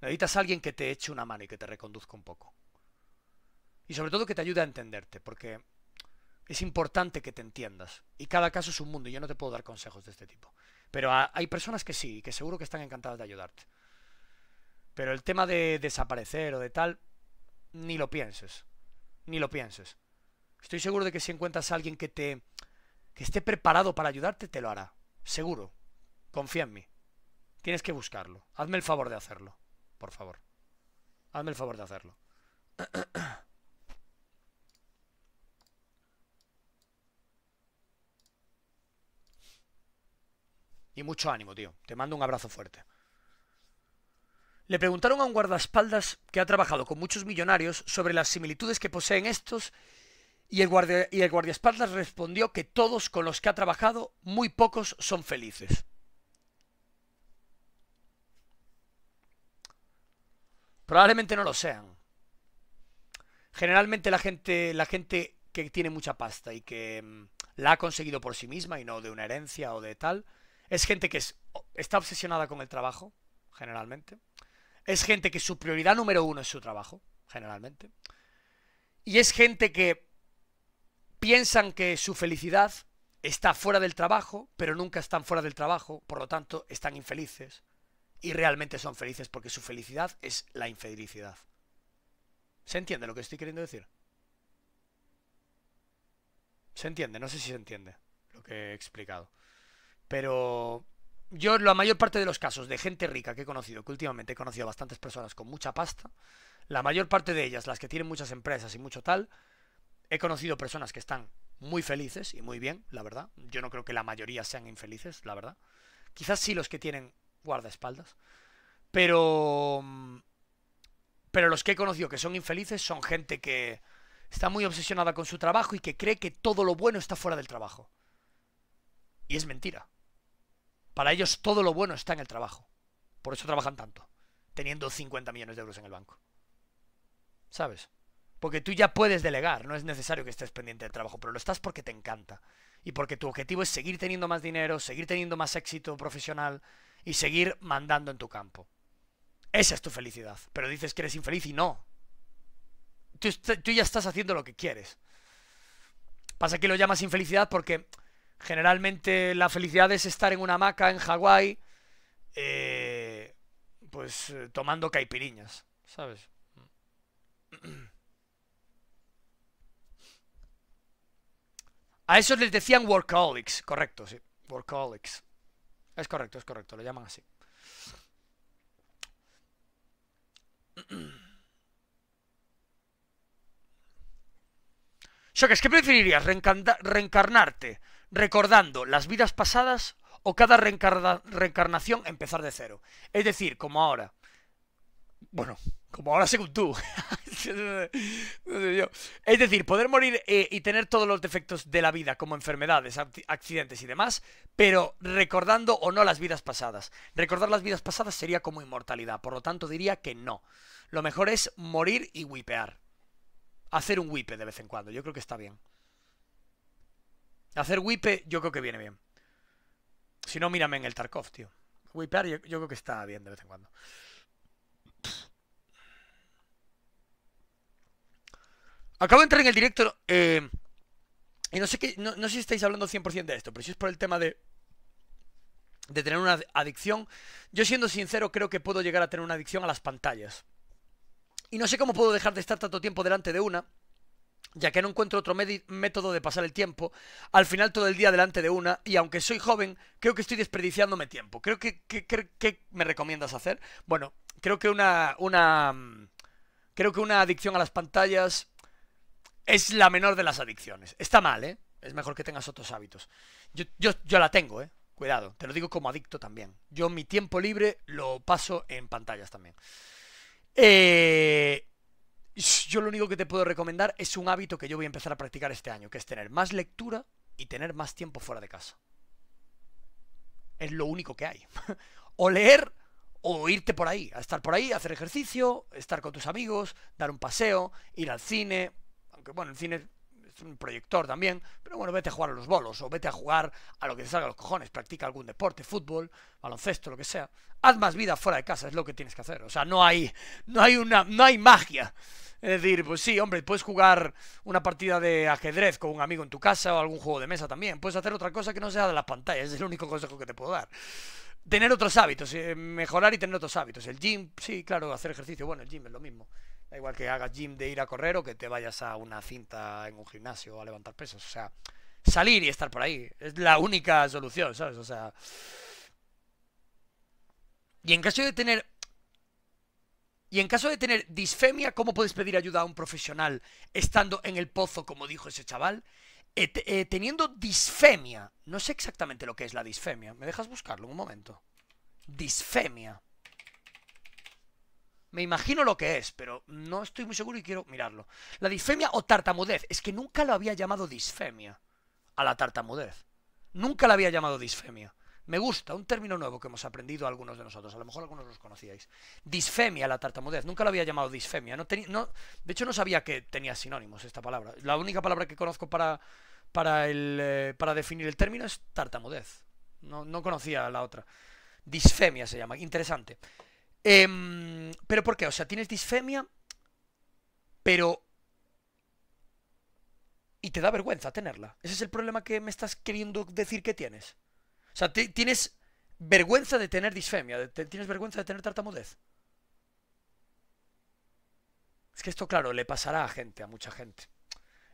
Necesitas a alguien que te eche una mano y que te reconduzca un poco. Y sobre todo que te ayude a entenderte, porque es importante que te entiendas. Y cada caso es un mundo y yo no te puedo dar consejos de este tipo. Pero hay personas que sí, que seguro que están encantadas de ayudarte. Pero el tema de desaparecer o de tal, ni lo pienses ni lo pienses. Estoy seguro de que si encuentras a alguien que te que esté preparado para ayudarte, te lo hará. Seguro. Confía en mí. Tienes que buscarlo. Hazme el favor de hacerlo, por favor. Hazme el favor de hacerlo. Y mucho ánimo, tío. Te mando un abrazo fuerte. Le preguntaron a un guardaespaldas que ha trabajado con muchos millonarios sobre las similitudes que poseen estos y el, guardia, y el guardaespaldas respondió que todos con los que ha trabajado, muy pocos son felices. Probablemente no lo sean. Generalmente la gente, la gente que tiene mucha pasta y que mm, la ha conseguido por sí misma y no de una herencia o de tal, es gente que está obsesionada con el trabajo, generalmente es gente que su prioridad número uno es su trabajo, generalmente. Y es gente que piensan que su felicidad está fuera del trabajo, pero nunca están fuera del trabajo, por lo tanto están infelices. Y realmente son felices porque su felicidad es la infelicidad. ¿Se entiende lo que estoy queriendo decir? Se entiende, no sé si se entiende lo que he explicado. Pero yo la mayor parte de los casos de gente rica que he conocido, que últimamente he conocido a bastantes personas con mucha pasta, la mayor parte de ellas, las que tienen muchas empresas y mucho tal, he conocido personas que están muy felices y muy bien, la verdad. Yo no creo que la mayoría sean infelices, la verdad. Quizás sí los que tienen guardaespaldas, pero pero los que he conocido que son infelices son gente que está muy obsesionada con su trabajo y que cree que todo lo bueno está fuera del trabajo. Y es mentira. Para ellos todo lo bueno está en el trabajo. Por eso trabajan tanto, teniendo 50 millones de euros en el banco. ¿Sabes? Porque tú ya puedes delegar, no es necesario que estés pendiente del trabajo, pero lo estás porque te encanta. Y porque tu objetivo es seguir teniendo más dinero, seguir teniendo más éxito profesional y seguir mandando en tu campo. Esa es tu felicidad. Pero dices que eres infeliz y no. Tú, tú ya estás haciendo lo que quieres. Pasa que lo llamas infelicidad porque Generalmente la felicidad es estar en una hamaca en Hawái, eh, pues eh, tomando caipiriñas, ¿sabes? A esos les decían workaholics, correcto, sí, workaholics. Es correcto, es correcto, lo llaman así. Shock, ¿qué preferirías? Reencarnarte recordando las vidas pasadas o cada reencarnación empezar de cero. Es decir, como ahora. Bueno, como ahora según tú. es decir, poder morir eh, y tener todos los defectos de la vida, como enfermedades, accidentes y demás, pero recordando o no las vidas pasadas. Recordar las vidas pasadas sería como inmortalidad, por lo tanto diría que no. Lo mejor es morir y wipear. Hacer un wipe de vez en cuando, yo creo que está bien. Hacer wipe yo creo que viene bien. Si no, mírame en el Tarkov, tío. Wipear yo, creo que está bien de vez en cuando. Acabo de entrar en el directo eh, y no sé, qué, sé si estáis hablando 100% de esto, pero si es por el tema de, de tener una adicción, yo siendo sincero creo que puedo llegar a tener una adicción a las pantallas. Y no sé cómo puedo dejar de estar tanto tiempo delante de una ya que no encuentro otro método de pasar el tiempo, al final todo el día delante de una, y aunque soy joven, creo que estoy desperdiciándome tiempo. Creo que, me recomiendas hacer. Bueno, creo que una, una. Creo que una adicción a las pantallas es la menor de las adicciones. Está mal, ¿eh? Es mejor que tengas otros hábitos. Yo, yo, yo la tengo, ¿eh? Cuidado, te lo digo como adicto también. Yo mi tiempo libre lo paso en pantallas también. Eh, yo lo único que te puedo recomendar es un hábito que yo voy a empezar a practicar este año, que es tener más lectura y tener más tiempo fuera de casa. Es lo único que hay. O leer o irte por ahí, a estar por ahí, hacer ejercicio, estar con tus amigos, dar un paseo, ir al cine, aunque bueno, el cine un proyector también, pero bueno, vete a jugar a los bolos o vete a jugar a lo que te salga los cojones, practica algún deporte, fútbol, baloncesto, lo que sea. Haz más vida fuera de casa, es lo que tienes que hacer. O sea, no hay, no hay una, no hay magia. Es decir, pues sí, hombre, puedes jugar una partida de ajedrez con un amigo en tu casa o algún juego de mesa también. Puedes hacer otra cosa que no sea de las pantallas, es el único consejo que te puedo dar. Tener otros hábitos, eh, mejorar y tener otros hábitos. El gym, sí, claro, hacer ejercicio, bueno, el gym es lo mismo. Da igual que hagas gym de ir a correr o que te vayas a una cinta en un gimnasio a levantar pesos. O sea, salir y estar por ahí. Es la única solución, ¿sabes? O sea. Y en caso de tener. Y en caso de tener disfemia, ¿cómo puedes pedir ayuda a un profesional estando en el pozo, como dijo ese chaval? Eh, eh, teniendo disfemia. No sé exactamente lo que es la disfemia. ¿Me dejas buscarlo un momento? Disfemia. Me imagino lo que es, pero no estoy muy seguro y quiero mirarlo. La disfemia o tartamudez. Es que nunca lo había llamado disfemia a la tartamudez. Nunca la había llamado disfemia. Me gusta, un término nuevo que hemos aprendido algunos de nosotros, a lo mejor algunos los conocíais. Disfemia, la tartamudez, nunca lo había llamado disfemia. No de hecho, no sabía que tenía sinónimos esta palabra. La única palabra que conozco para, para, el, eh, para definir el término es tartamudez. No, no conocía la otra. Disfemia se llama, interesante. Em, pero ¿por qué? O sea, tienes disfemia, pero... Y te da vergüenza tenerla. Ese es el problema que me estás queriendo decir que tienes. O sea, tienes vergüenza de tener disfemia, tienes vergüenza de tener tartamudez. Es que esto, claro, le pasará a gente, a mucha gente,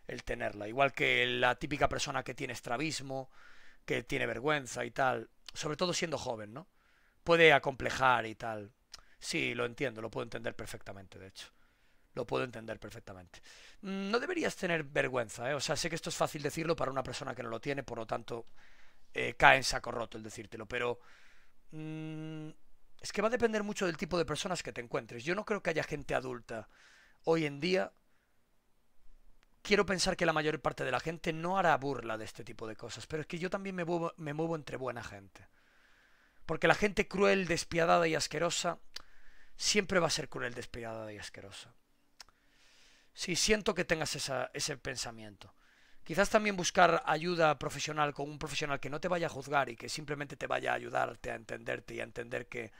el tenerla. Igual que la típica persona que tiene estrabismo, que tiene vergüenza y tal. Sobre todo siendo joven, ¿no? Puede acomplejar y tal. Sí, lo entiendo, lo puedo entender perfectamente, de hecho. Lo puedo entender perfectamente. Mm, no deberías tener vergüenza, ¿eh? O sea, sé que esto es fácil decirlo para una persona que no lo tiene, por lo tanto, eh, cae en saco roto el decírtelo, pero... Mm, es que va a depender mucho del tipo de personas que te encuentres. Yo no creo que haya gente adulta hoy en día quiero pensar que la mayor parte de la gente no hará burla de este tipo de cosas, pero es que yo también me me muevo, entre buena gente. Porque la gente cruel, despiadada y asquerosa siempre va a ser cruel, despiadada y asquerosa. Sí, siento que tengas ese pensamiento. Quizás también buscar ayuda profesional con un profesional que no te vaya a juzgar y que simplemente te vaya a ayudarte a entenderte y a entender que,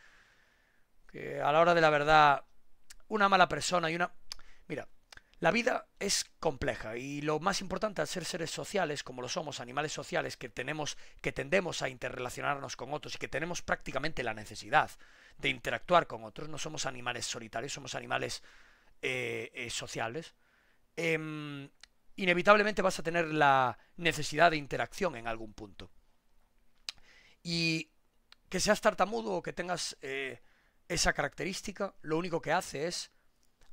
que a la hora de la verdad una mala persona y una... Mira, la vida es compleja y lo más importante al ser seres sociales, como lo somos, animales sociales, que tenemos, que tendemos a interrelacionarnos con otros y que tenemos prácticamente la necesidad de interactuar con otros. No somos animales solitarios, somos animales eh, eh, sociales. Em, inevitablemente vas a tener la necesidad de interacción en algún punto. Y que seas tartamudo o que tengas eh, esa característica, lo único que hace es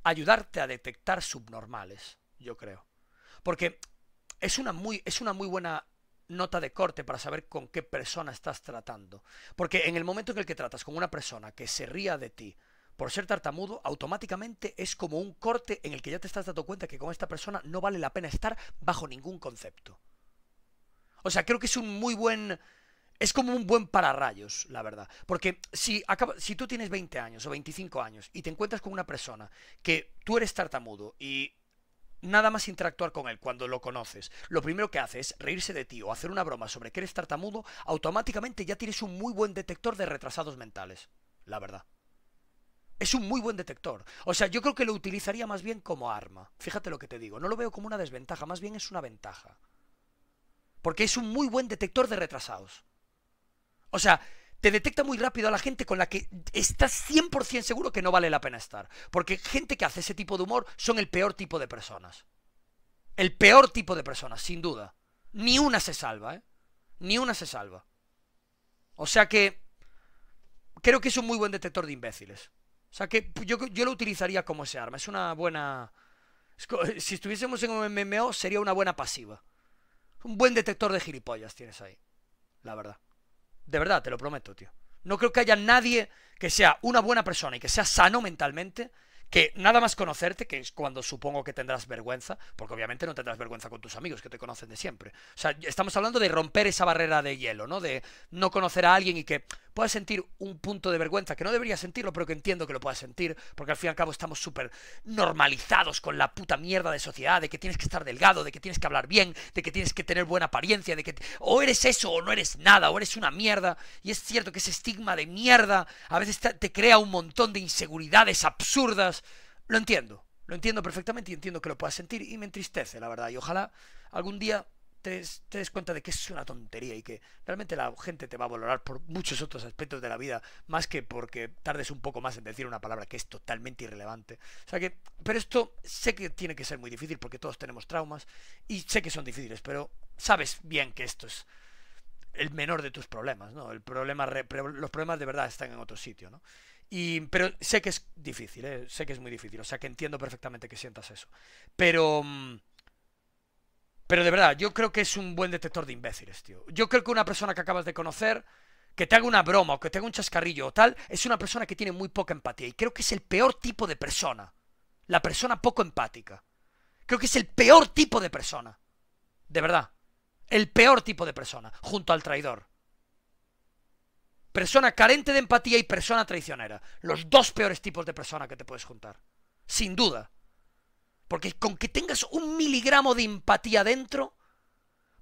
ayudarte a detectar subnormales, yo creo. Porque es una muy, es una muy buena nota de corte para saber con qué persona estás tratando. Porque en el momento en el que tratas con una persona que se ría de ti por ser tartamudo, automáticamente es como un corte en el que ya te estás dando cuenta que con esta persona no vale la pena estar bajo ningún concepto. O sea, creo que es un muy buen... Es como un buen pararrayos, la verdad. Porque si, acaba, si tú tienes 20 años o 25 años y te encuentras con una persona que tú eres tartamudo y nada más interactuar con él cuando lo conoces, lo primero que hace es reírse de ti o hacer una broma sobre que eres tartamudo, automáticamente ya tienes un muy buen detector de retrasados mentales. La verdad. Es un muy buen detector. O sea, yo creo que lo utilizaría más bien como arma. Fíjate lo que te digo. No lo veo como una desventaja, más bien es una ventaja. Porque es un muy buen detector de retrasados. O sea, te detecta muy rápido a la gente con la que estás 100% seguro que no vale la pena estar. Porque gente que hace ese tipo de humor son el peor tipo de personas. El peor tipo de personas, sin duda. Ni una se salva, ¿eh? Ni una se salva. O sea que creo que es un muy buen detector de imbéciles. O sea que yo, lo utilizaría como ese arma. Es una buena... Si estuviésemos en un MMO sería una buena pasiva. Un buen detector de gilipollas tienes ahí. La verdad. De verdad, te lo prometo, tío. No creo que haya nadie que sea una buena persona y que sea sano mentalmente que nada más conocerte, que es cuando supongo que tendrás vergüenza, porque obviamente no tendrás vergüenza con tus amigos que te conocen de siempre. O sea, estamos hablando de romper esa barrera de hielo, ¿no? De no conocer a alguien y que puedes sentir un punto de vergüenza, que no deberías sentirlo, pero que entiendo que lo puedas sentir, porque al fin y al cabo estamos súper normalizados con la puta mierda de sociedad, de que tienes que estar delgado, de que tienes que hablar bien, de que tienes que tener buena apariencia, de que o eres eso o no eres nada, o eres una mierda. Y es cierto que ese estigma de mierda a veces te crea un montón de inseguridades absurdas. Lo entiendo, lo entiendo perfectamente y entiendo que lo puedas sentir y me entristece, la verdad. Y ojalá algún día te, des cuenta de que es una tontería y que realmente la gente te va a valorar por muchos otros aspectos de la vida, más que porque tardes un poco más en decir una palabra que es totalmente irrelevante. O sea que, pero esto sé que tiene que ser muy difícil porque todos tenemos traumas y sé que son difíciles, pero sabes bien que esto es el menor de tus problemas, ¿no? El problema, los problemas de verdad están en otro sitio, ¿no? Y, pero sé que es difícil, ¿eh? sé que es muy difícil, o sea que entiendo perfectamente que sientas eso. Pero mm, pero de verdad, yo creo que es un buen detector de imbéciles, tío. Yo creo que una persona que acabas de conocer, que te haga una broma o que te haga un chascarrillo o tal, es una persona que tiene muy poca empatía. Y creo que es el peor tipo de persona. La persona poco empática. Creo que es el peor tipo de persona. De verdad. El peor tipo de persona, junto al traidor. Persona carente de empatía y persona traicionera. Los dos peores tipos de persona que te puedes juntar. Sin duda. Porque con que tengas un miligramo de empatía dentro,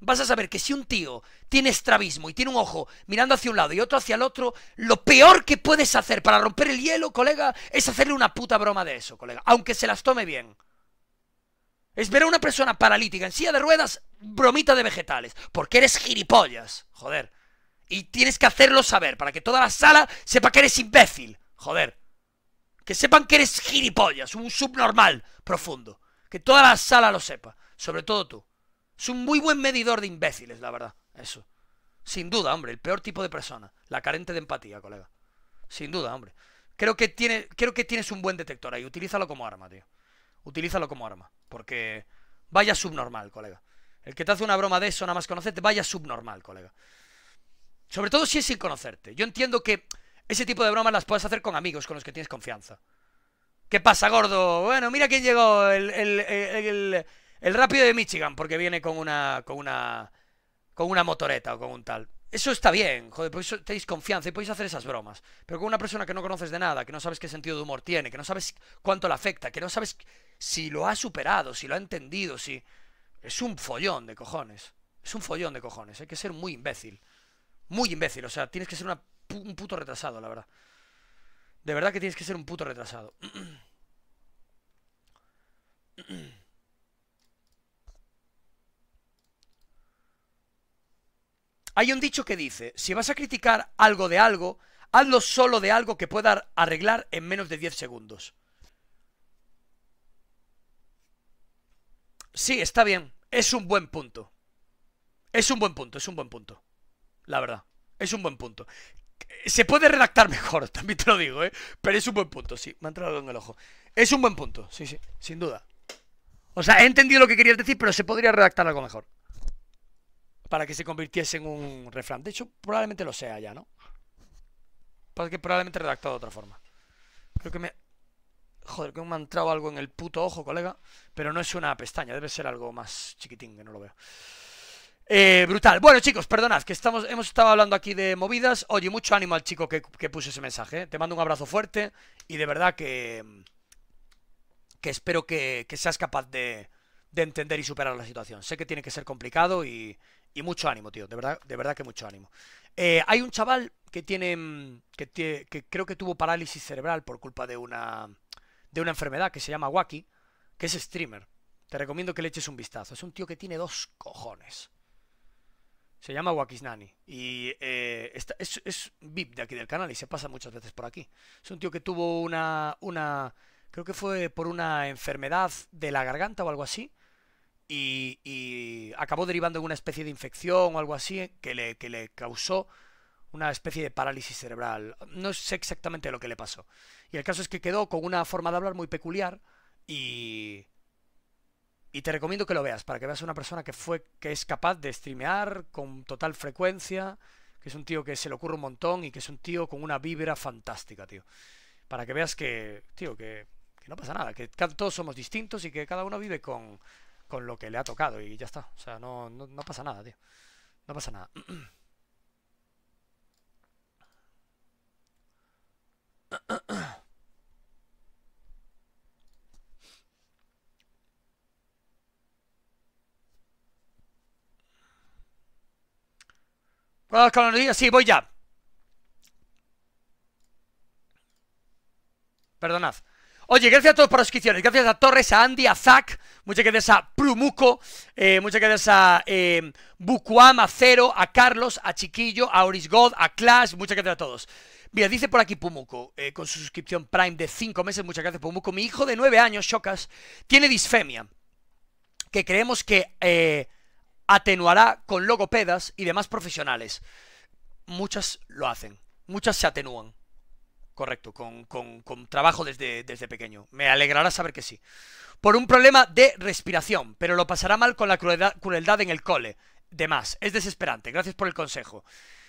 vas a saber que si un tío tiene estrabismo y tiene un ojo mirando hacia un lado y otro hacia el otro, lo peor que puedes hacer para romper el hielo, colega, es hacerle una puta broma de eso, colega, aunque se las tome bien. Es ver a una persona paralítica en silla de ruedas, bromita de vegetales, porque eres gilipollas, joder. Y tienes que hacerlo saber para que toda la sala sepa que eres imbécil, joder. Que sepan que eres gilipollas, un subnormal profundo. Que toda la sala lo sepa, sobre todo tú. Es un muy buen medidor de imbéciles, la verdad. Eso. Sin duda, hombre, el peor tipo de persona. La carente de empatía, colega. Sin duda, hombre. Creo que, tiene, creo que tienes un buen detector ahí. Utilízalo como arma, tío. Utilízalo como arma. Porque vaya subnormal, colega. El que te hace una broma de eso, nada más conocerte, vaya subnormal, colega. Sobre todo si es sin conocerte. Yo entiendo que ese tipo de bromas las puedes hacer con amigos con los que tienes confianza. ¿Qué pasa, gordo? Bueno, mira quién llegó, el, el, el, el rápido de Michigan, porque viene con una, con una, con una motoreta o con un tal. Eso está bien, joder, por tenéis confianza y podéis hacer esas bromas. Pero con una persona que no conoces de nada, que no sabes qué sentido de humor tiene, que no sabes cuánto le afecta, que no sabes si lo ha superado, si lo ha entendido, si... Es un follón de cojones. Es un follón de cojones. Hay que ser muy imbécil. Muy imbécil. O sea, tienes que ser una un puto retrasado, la verdad. De verdad que tienes que ser un puto retrasado. Hay un dicho que dice, si vas a criticar algo de algo, hazlo solo de algo que pueda arreglar en menos de 10 segundos. Sí, está bien, es un buen punto. Es un buen punto, es un buen punto. La verdad, es un buen punto. Se puede redactar mejor, también te lo digo, ¿eh? Pero es un buen punto, sí. Me ha entrado algo en el ojo. Es un buen punto, sí, sí, sin duda. O sea, he entendido lo que querías decir, pero se podría redactar algo mejor. Para que se convirtiese en un refrán. De hecho, probablemente lo sea ya, ¿no? Para que probablemente redactado de otra forma. Creo que me... Joder, que me ha entrado algo en el puto ojo, colega. Pero no es una pestaña, debe ser algo más chiquitín, que no lo veo. Eh, brutal. Bueno, chicos, perdonad, que estamos, hemos estado hablando aquí de movidas. Oye, mucho ánimo al chico que, puso ese mensaje. Eh. Te mando un abrazo fuerte y de verdad que, que espero que, seas capaz de, de, entender y superar la situación. Sé que tiene que ser complicado y, y mucho ánimo, tío. De verdad, de verdad que mucho ánimo. Eh, hay un chaval que tiene, mm, que que creo que tuvo parálisis cerebral por culpa de una, de una enfermedad que se llama Wacky, que es streamer. Te recomiendo que le eches un vistazo. Es un tío que tiene dos cojones. Se llama Wakisnani y eh, es, es, VIP de aquí del canal y se pasa muchas veces por aquí. Es un tío que tuvo una, una creo que fue por una enfermedad de la garganta o algo así, y, y acabó derivando en una especie de infección o algo así que le causó una especie de parálisis cerebral. No sé exactamente lo que le pasó. Y el caso es que quedó con una forma de hablar muy peculiar y, y te recomiendo que lo veas, para que veas una persona que fue, que es capaz de streamear con total frecuencia, que es un tío que se le ocurre un montón y que es un tío con una vibra fantástica, tío. Para que veas que, tío, que, no pasa nada, que todos somos distintos y que cada uno vive con, con lo que le ha tocado y ya está. O sea, no, no pasa nada, tío. No pasa nada. con los con Sí, voy ya. Perdonad. Oye, gracias a todos por las suscripciones. Gracias a Torres, a Andy, a Zack. Muchas gracias a Plumuco. Eh, muchas gracias a eh, em, a Cero, a Carlos, a Chiquillo, a God, a Clash. Muchas gracias a todos. Mira, dice por aquí Pumuco, eh, con su suscripción Prime de 5 meses, muchas gracias Pumuco. Mi hijo de 9 años, Chocas, tiene disfemia, que creemos que eh, atenuará con logopedas y demás profesionales. Muchas lo hacen, muchas se atenúan. Correcto, con, con, con trabajo desde, desde pequeño. Me alegrará saber que sí. Por un problema de respiración, pero lo pasará mal con la crueldad, en el cole. Demás, es desesperante. Gracias por el consejo.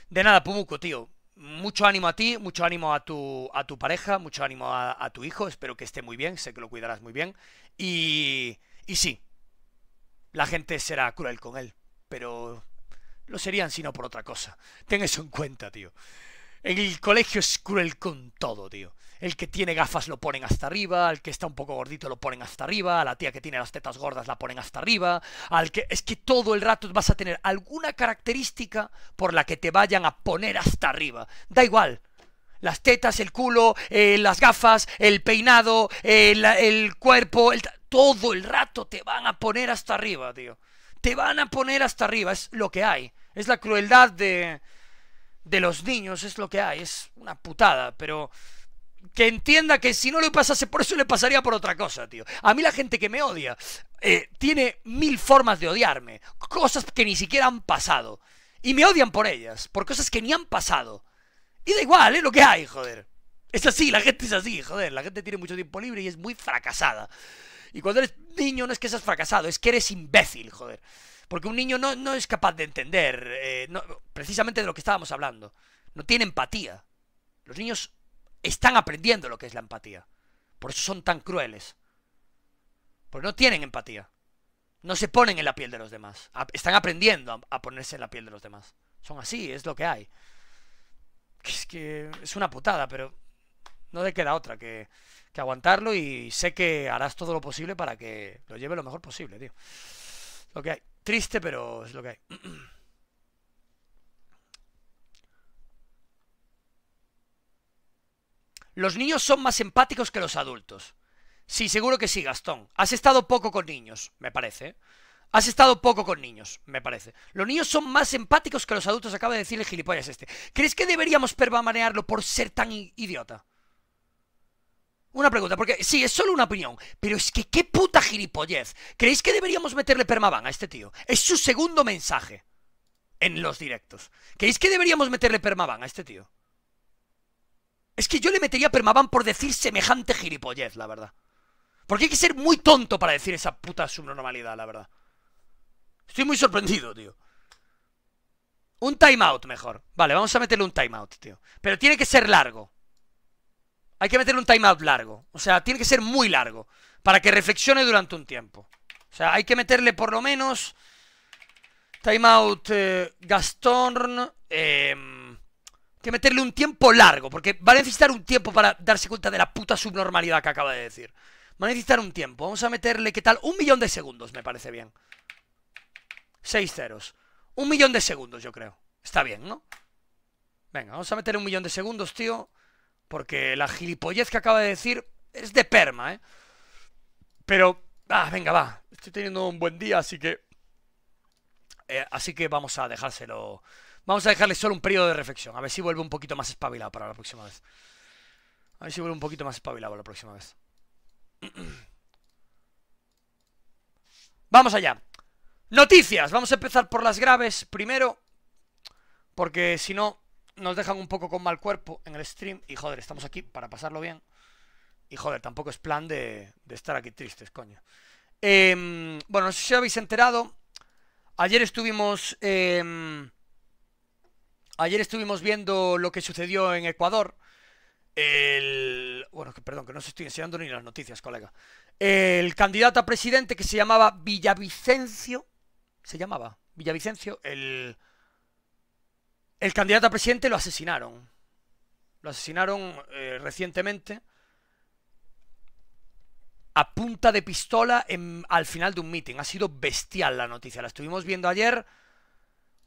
De nada, Pumuco, tío mucho ánimo a ti, mucho ánimo a tu, a tu pareja, mucho ánimo a, a, tu hijo. Espero que esté muy bien, sé que lo cuidarás muy bien. Y, y sí, la gente será cruel con él, pero lo serían si no por otra cosa. Ten eso en cuenta, tío. En El colegio es cruel con todo, tío. El que tiene gafas lo ponen hasta arriba, al que está un poco gordito lo ponen hasta arriba, a la tía que tiene las tetas gordas la ponen hasta arriba, al que es que todo el rato vas a tener alguna característica por la que te vayan a poner hasta arriba. Da igual. Las tetas, el culo, eh, las gafas, el peinado, eh, el cuerpo, el todo el rato te van a poner hasta arriba, tío. Te van a poner hasta arriba, es lo que hay. Es la crueldad de, de los niños, es lo que hay. Es una putada, pero que entienda que si no le pasase por eso, le pasaría por otra cosa, tío. A mí la gente que me odia eh, tiene mil formas de odiarme. Cosas que ni siquiera han pasado. Y me odian por ellas, por cosas que ni han pasado. Y da igual, es lo que hay, joder. Es así, la gente es así, joder. La gente tiene mucho tiempo libre y es muy fracasada. Y cuando eres niño no es que seas fracasado, es que eres imbécil, joder. Porque un niño no, es capaz de entender eh, precisamente de lo que estábamos hablando. No tiene empatía. Los niños están aprendiendo lo que es la empatía. Por eso son tan crueles. Porque no tienen empatía. No se ponen en la piel de los demás. están aprendiendo a, a ponerse en la piel de los demás. Son así, es lo que hay. Es que es una putada, pero no te queda otra que, que aguantarlo y sé que harás todo lo posible para que lo lleve lo mejor posible, tío. Lo que hay. Triste, pero es lo que hay. Los niños son más empáticos que los adultos. Sí, seguro que sí, Gastón. Has estado poco con niños, me parece. ¿eh? Has estado poco con niños, me parece. Los niños son más empáticos que los adultos, acaba de decirle gilipollas este. ¿Crees que deberíamos pervamanearlo por ser tan idiota? Una pregunta, porque sí, es solo una opinión, pero es que qué puta gilipollez. ¿Creéis que deberíamos meterle permaban a este tío? Es su segundo mensaje en los directos. ¿Creéis que deberíamos meterle permaban a este tío? Es que yo le metería permaban por decir semejante gilipollez, la verdad. Porque hay que ser muy tonto para decir esa puta subnormalidad, la verdad. Estoy muy sorprendido, tío. Un timeout mejor. Vale, vamos a meterle un timeout, tío. Pero tiene que ser largo hay que meterle un timeout largo. O sea, tiene que ser muy largo. Para que reflexione durante un tiempo. O sea, hay que meterle por lo menos. Timeout eh, Gastón, Hay em, que meterle un tiempo largo. Porque va a necesitar un tiempo para darse cuenta de la puta subnormalidad que acaba de decir. Va a necesitar un tiempo. Vamos a meterle, ¿qué tal? Un millón de segundos, me parece bien. Seis ceros. Un millón de segundos, yo creo. Está bien, ¿no? Venga, vamos a meter un millón de segundos, tío. Porque la gilipollez que acaba de decir es de perma, ¿eh? Pero, ah, venga, va. Estoy teniendo un buen día, así que... Eh, así que vamos a dejárselo... Vamos a dejarle solo un periodo de reflexión. A ver si vuelve un poquito más espabilado para la próxima vez. A ver si vuelve un poquito más espabilado la próxima vez. Vamos allá. Noticias. Vamos a empezar por las graves primero. Porque si no, nos dejan un poco con mal cuerpo en el stream. Y joder, estamos aquí para pasarlo bien. Y joder, tampoco es plan de, estar aquí tristes, coño. Em, bueno, no sé si habéis enterado. Ayer estuvimos. Em, ayer estuvimos viendo lo que sucedió en Ecuador. El. Bueno, perdón, que no os estoy enseñando ni las noticias, colega. El candidato a presidente que se llamaba Villavicencio. Se llamaba Villavicencio, el el candidato a presidente lo asesinaron. Lo asesinaron eh, recientemente a punta de pistola al final de un meeting. Ha sido bestial la noticia. La estuvimos viendo ayer.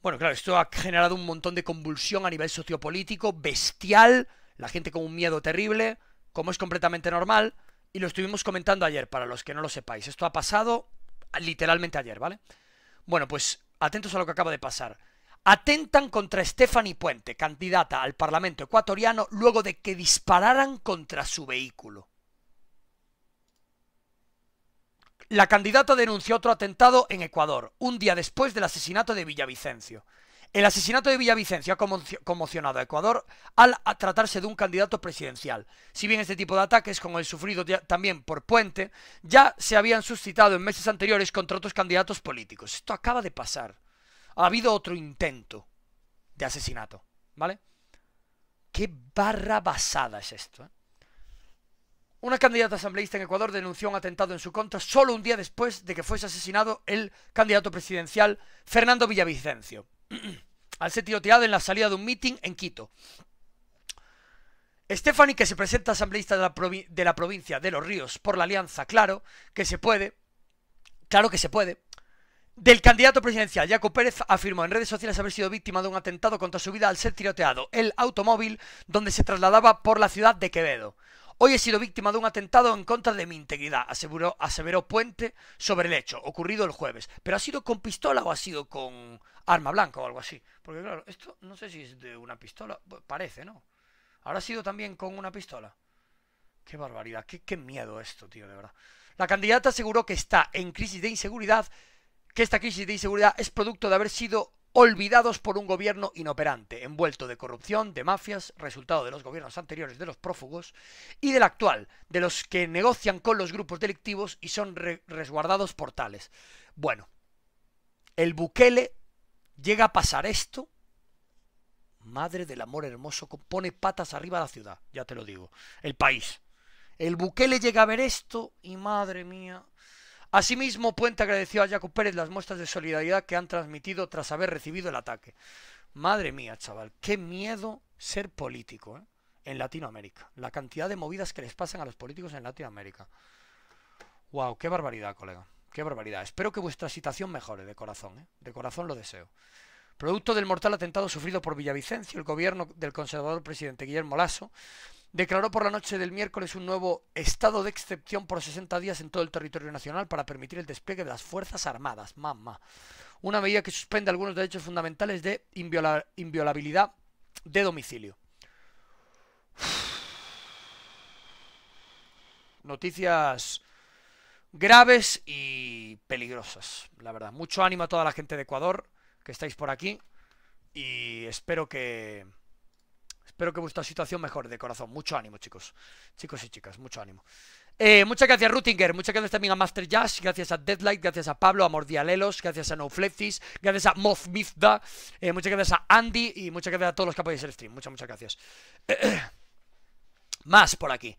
Bueno, claro, esto ha generado un montón de convulsión a nivel sociopolítico, bestial, la gente con un miedo terrible, como es completamente normal, y lo estuvimos comentando ayer, para los que no lo sepáis. Esto ha pasado literalmente ayer, ¿vale? Bueno, pues atentos a lo que acaba de pasar atentan contra Stephanie Puente, candidata al Parlamento ecuatoriano, luego de que dispararan contra su vehículo. La candidata denunció otro atentado en Ecuador, un día después del asesinato de Villavicencio. El asesinato de Villavicencio ha conmocionado a Ecuador al tratarse de un candidato presidencial. Si bien este tipo de ataques, como el sufrido también por Puente, ya se habían suscitado en meses anteriores contra otros candidatos políticos. Esto acaba de pasar ha habido otro intento de asesinato, ¿vale? Qué barra basada es esto, ¿eh? Una candidata asambleísta en Ecuador denunció un atentado en su contra solo un día después de que fuese asesinado el candidato presidencial Fernando Villavicencio, al ser tiroteado en la salida de un meeting en Quito. Stephanie, que se presenta asambleísta de la provincia de Los Ríos por la alianza Claro, que se puede, claro que se puede, del candidato presidencial, Jaco Pérez, afirmó en redes sociales haber sido víctima de un atentado contra su vida al ser tiroteado el automóvil donde se trasladaba por la ciudad de Quevedo. Hoy he sido víctima de un atentado en contra de mi integridad, aseguró, aseveró Puente sobre el hecho, ocurrido el jueves. Pero ha sido con pistola o ha sido con arma blanca o algo así. Porque claro, esto no sé si es de una pistola, parece, ¿no? ¿Habrá sido también con una pistola. Qué barbaridad, qué, qué miedo esto, tío, de verdad. La candidata aseguró que está en crisis de inseguridad que esta crisis de inseguridad es producto de haber sido olvidados por un gobierno inoperante, envuelto de corrupción, de mafias, resultado de los gobiernos anteriores de los prófugos y del actual, de los que negocian con los grupos delictivos y son resguardados por tales. Bueno, el Bukele llega a pasar esto. Madre del amor hermoso, pone patas arriba la ciudad, ya te lo digo, el país. El Bukele llega a ver esto y madre mía, Asimismo, Puente agradeció a Jaco Pérez las muestras de solidaridad que han transmitido tras haber recibido el ataque. Madre mía, chaval, qué miedo ser político ¿eh? en Latinoamérica. La cantidad de movidas que les pasan a los políticos en Latinoamérica. Wow, qué barbaridad, colega. Qué barbaridad. Espero que vuestra situación mejore de corazón, ¿eh? de corazón lo deseo. Producto del mortal atentado sufrido por Villavicencio, el gobierno del conservador presidente Guillermo Lasso declaró por la noche del miércoles un nuevo estado de excepción por 60 días en todo el territorio nacional para permitir el despliegue de las Fuerzas Armadas, mamá. Una medida que suspende algunos derechos fundamentales de inviolabilidad de domicilio. Noticias graves y peligrosas, la verdad. Mucho ánimo a toda la gente de Ecuador que estáis por aquí y espero que Espero que vuestra situación mejore de corazón. Mucho ánimo, chicos. Chicos y chicas, mucho ánimo. Eh, muchas gracias, Rutinger. Muchas gracias también a Master Jazz. Gracias a Deadlight. Gracias a Pablo, a Mordialelos. Gracias a NoFlexis. Gracias a Mozmizda. Eh, muchas gracias a Andy. Y muchas gracias a todos los que apoyáis el stream. Muchas, muchas gracias. más por aquí.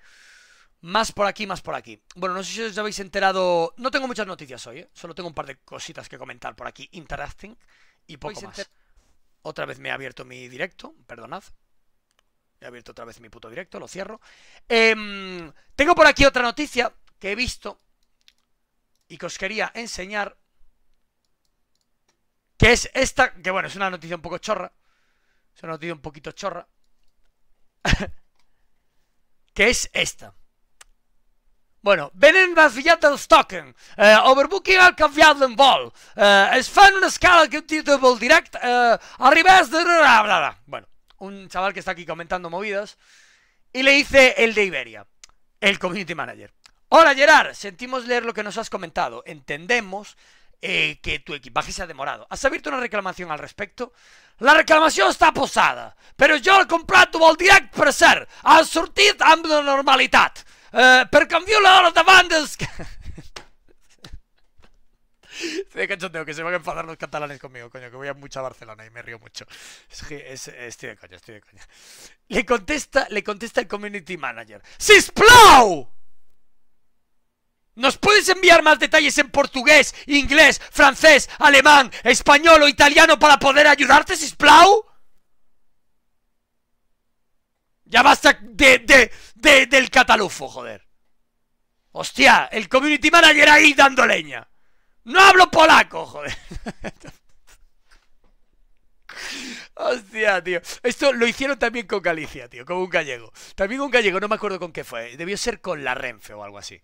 Más por aquí, más por aquí. Bueno, no sé si os habéis enterado. No tengo muchas noticias hoy, ¿eh? Solo tengo un par de cositas que comentar por aquí. Interacting y poco más. Otra vez me ha abierto mi directo, perdonad. He abierto otra vez mi puto directo, lo cierro. Em, tengo por aquí otra noticia que he visto y que os quería enseñar. Que es esta, que bueno, es una noticia un poco chorra. Es una noticia un poquito chorra. que es esta. Bueno, venen raffiliate de stocken. Eh, overbooking al cambiado en vol. Eh, es fan una escala que un título direct eh, de... Bueno un chaval que está aquí comentando movidas, y le dice el de Iberia, el community manager. Hola Gerard, sentimos leer lo que nos has comentado, entendemos eh, que tu equipaje se ha demorado. ¿Has abierto una reclamación al respecto? La reclamación está posada, pero yo he tu vol direct per ser ha sortit amb normalitat, eh, per la de de de cachondeo, que se van a enfadar los catalanes conmigo, coño, que voy a mucha Barcelona y me río mucho. estoy de coña, estoy de coña. Le contesta, le contesta el community manager. ¡Sisplau! ¿Nos puedes enviar más detalles en portugués, inglés, francés, alemán, español o italiano para poder ayudarte, Sisplau? Ya basta de, del catalufo, joder. Hostia, el community manager ahí dando leña. No hablo polaco, joder. Hostia, tío. Esto lo hicieron también con Galicia, tío, Con un gallego. También un gallego, no me acuerdo con qué fue. Debió ser con la Renfe o algo así.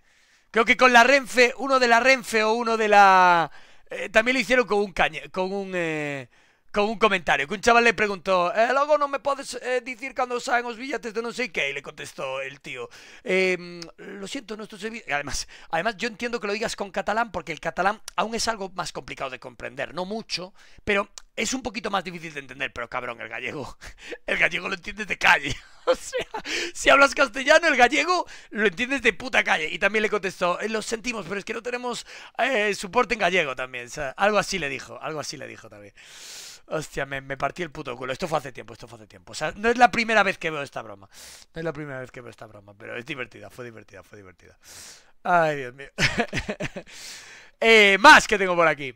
Creo que con la Renfe, uno de la Renfe o uno de la... Eh, también lo hicieron con un cañe, con un... Eh, con un comentario, que un chaval le preguntó, eh, ¿luego no me puedes eh, decir cuando salen los billetes de no sé qué? y le contestó el tío, eh, lo siento, no estoy Además, además, yo entiendo que lo digas con catalán, porque el catalán aún es algo más complicado de comprender, no mucho, pero es un poquito más difícil de entender, pero cabrón, el gallego, el gallego lo entiendes de calle. O sea, si hablas castellano, el gallego lo entiendes de puta calle. Y también le contestó, eh, lo sentimos, pero es que no tenemos eh, soporte en gallego también. O sea, algo así le dijo, algo así le dijo también. Hostia, me, me, partí el puto culo. Esto fue hace tiempo, esto fue hace tiempo. O sea, no es la primera vez que veo esta broma. No es la primera vez que veo esta broma, pero es divertida, fue divertida, fue divertida. Ay, Dios mío. Eh, más que tengo por aquí.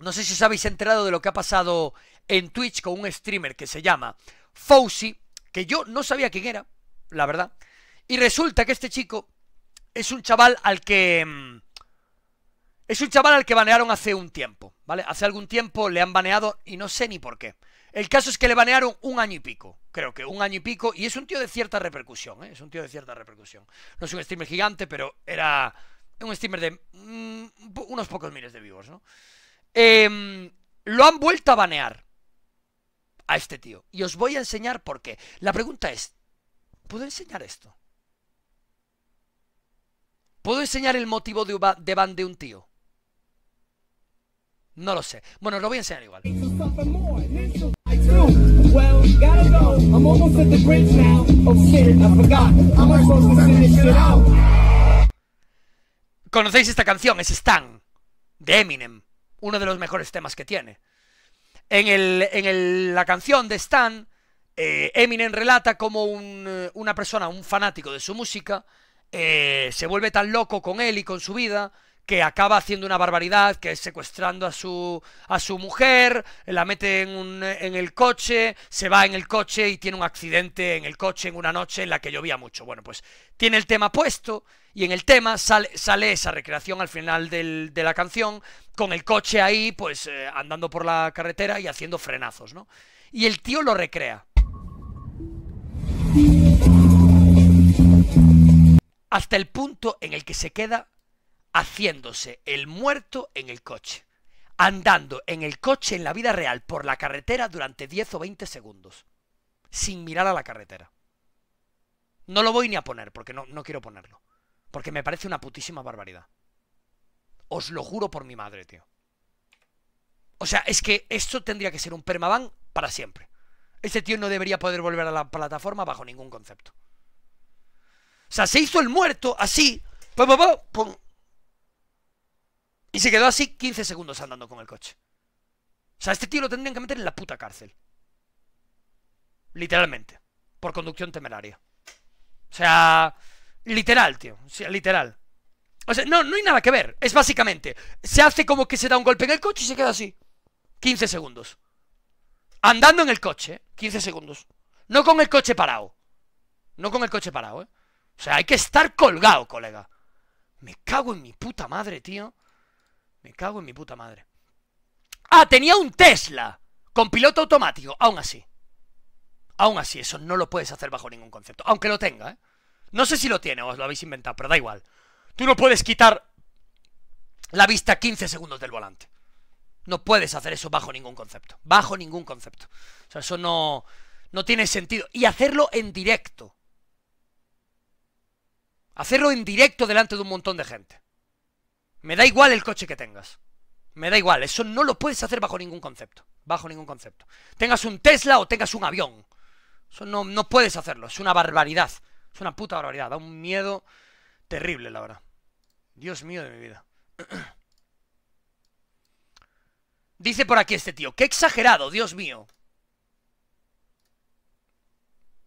No sé si os habéis enterado de lo que ha pasado en Twitch con un streamer que se llama Fauci, que yo no sabía quién era, la verdad. Y resulta que este chico es un chaval al que mm, es un chaval al que banearon hace un tiempo, ¿vale? Hace algún tiempo le han baneado y no sé ni por qué. El caso es que le banearon un año y pico, creo que un año y pico, y es un tío de cierta repercusión, ¿eh? Es un tío de cierta repercusión. No es un streamer gigante, pero era un streamer de mm, unos pocos miles de vivos, ¿no? Em, lo han vuelto a banear a este tío. Y os voy a enseñar por qué. La pregunta es, ¿puedo enseñar esto? ¿Puedo enseñar el motivo de, de ban de un tío? No lo sé. Bueno, os lo voy a enseñar igual. ¿Conocéis esta canción? Es Stan, de Eminem. Uno de los mejores temas que tiene. En, la canción de Stan, eh, Eminem relata como eh, una persona, un fanático de su música, eh, se vuelve tan loco con él y con su vida que acaba haciendo una barbaridad, que es secuestrando a su, a su mujer, la mete en, un, en el coche, se va en el coche y tiene un accidente en el coche en una noche en la que llovía mucho. Bueno, pues tiene el tema puesto y en el tema sale, esa recreación al final de la canción, con el coche ahí, pues eh, andando por la carretera y haciendo frenazos, ¿no? Y el tío lo recrea. Hasta el punto en el que se queda haciéndose el muerto en el coche, andando en el coche en la vida real por la carretera durante 10 o 20 segundos, sin mirar a la carretera. No lo voy ni a poner, porque no, no quiero ponerlo, porque me parece una putísima barbaridad. Os lo juro por mi madre, tío. O sea, es que esto tendría que ser un permaban para siempre. ese tío no debería poder volver a la plataforma bajo ningún concepto. O sea, se hizo el muerto así. Pum, pum, pum, y se quedó así 15 segundos andando con el coche. O sea, este tío lo tendrían que meter en la puta cárcel. Literalmente. Por conducción temeraria. O sea, literal, tío. O sea, literal. O sea, no, no hay nada que ver. Es básicamente, se hace como que se da un golpe en el coche y se queda así. 15 segundos. Andando en el coche, 15 segundos. No con el coche parado. No con el coche parado, ¿eh? O sea, hay que estar colgado, colega. Me cago en mi puta madre, tío. Me cago en mi puta madre. Ah, tenía un Tesla con piloto automático, aún así. Aún así, eso no lo puedes hacer bajo ningún concepto, aunque lo tenga, ¿eh? No sé si lo tiene o os lo habéis inventado, pero da igual. Tú no puedes quitar la vista 15 segundos del volante. No puedes hacer eso bajo ningún concepto. Bajo ningún concepto. O sea, eso no, no tiene sentido. Y hacerlo en directo. Hacerlo en directo delante de un montón de gente. Me da igual el coche que tengas. Me da igual, eso no lo puedes hacer bajo ningún concepto. Bajo ningún concepto. Tengas un Tesla o tengas un avión. Eso no, no puedes hacerlo, es una barbaridad. Es una puta barbaridad, da un miedo terrible, la verdad. Dios mío de mi vida. Dice por aquí este tío, qué exagerado, Dios mío.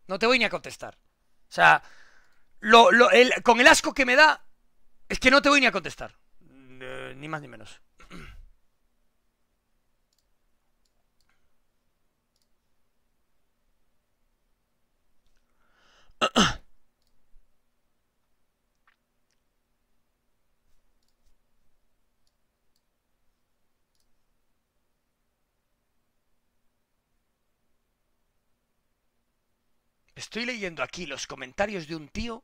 No te voy ni a contestar. O sea, con el asco que me da, es que no te voy ni a contestar ni más ni menos. Estoy leyendo aquí los comentarios de un tío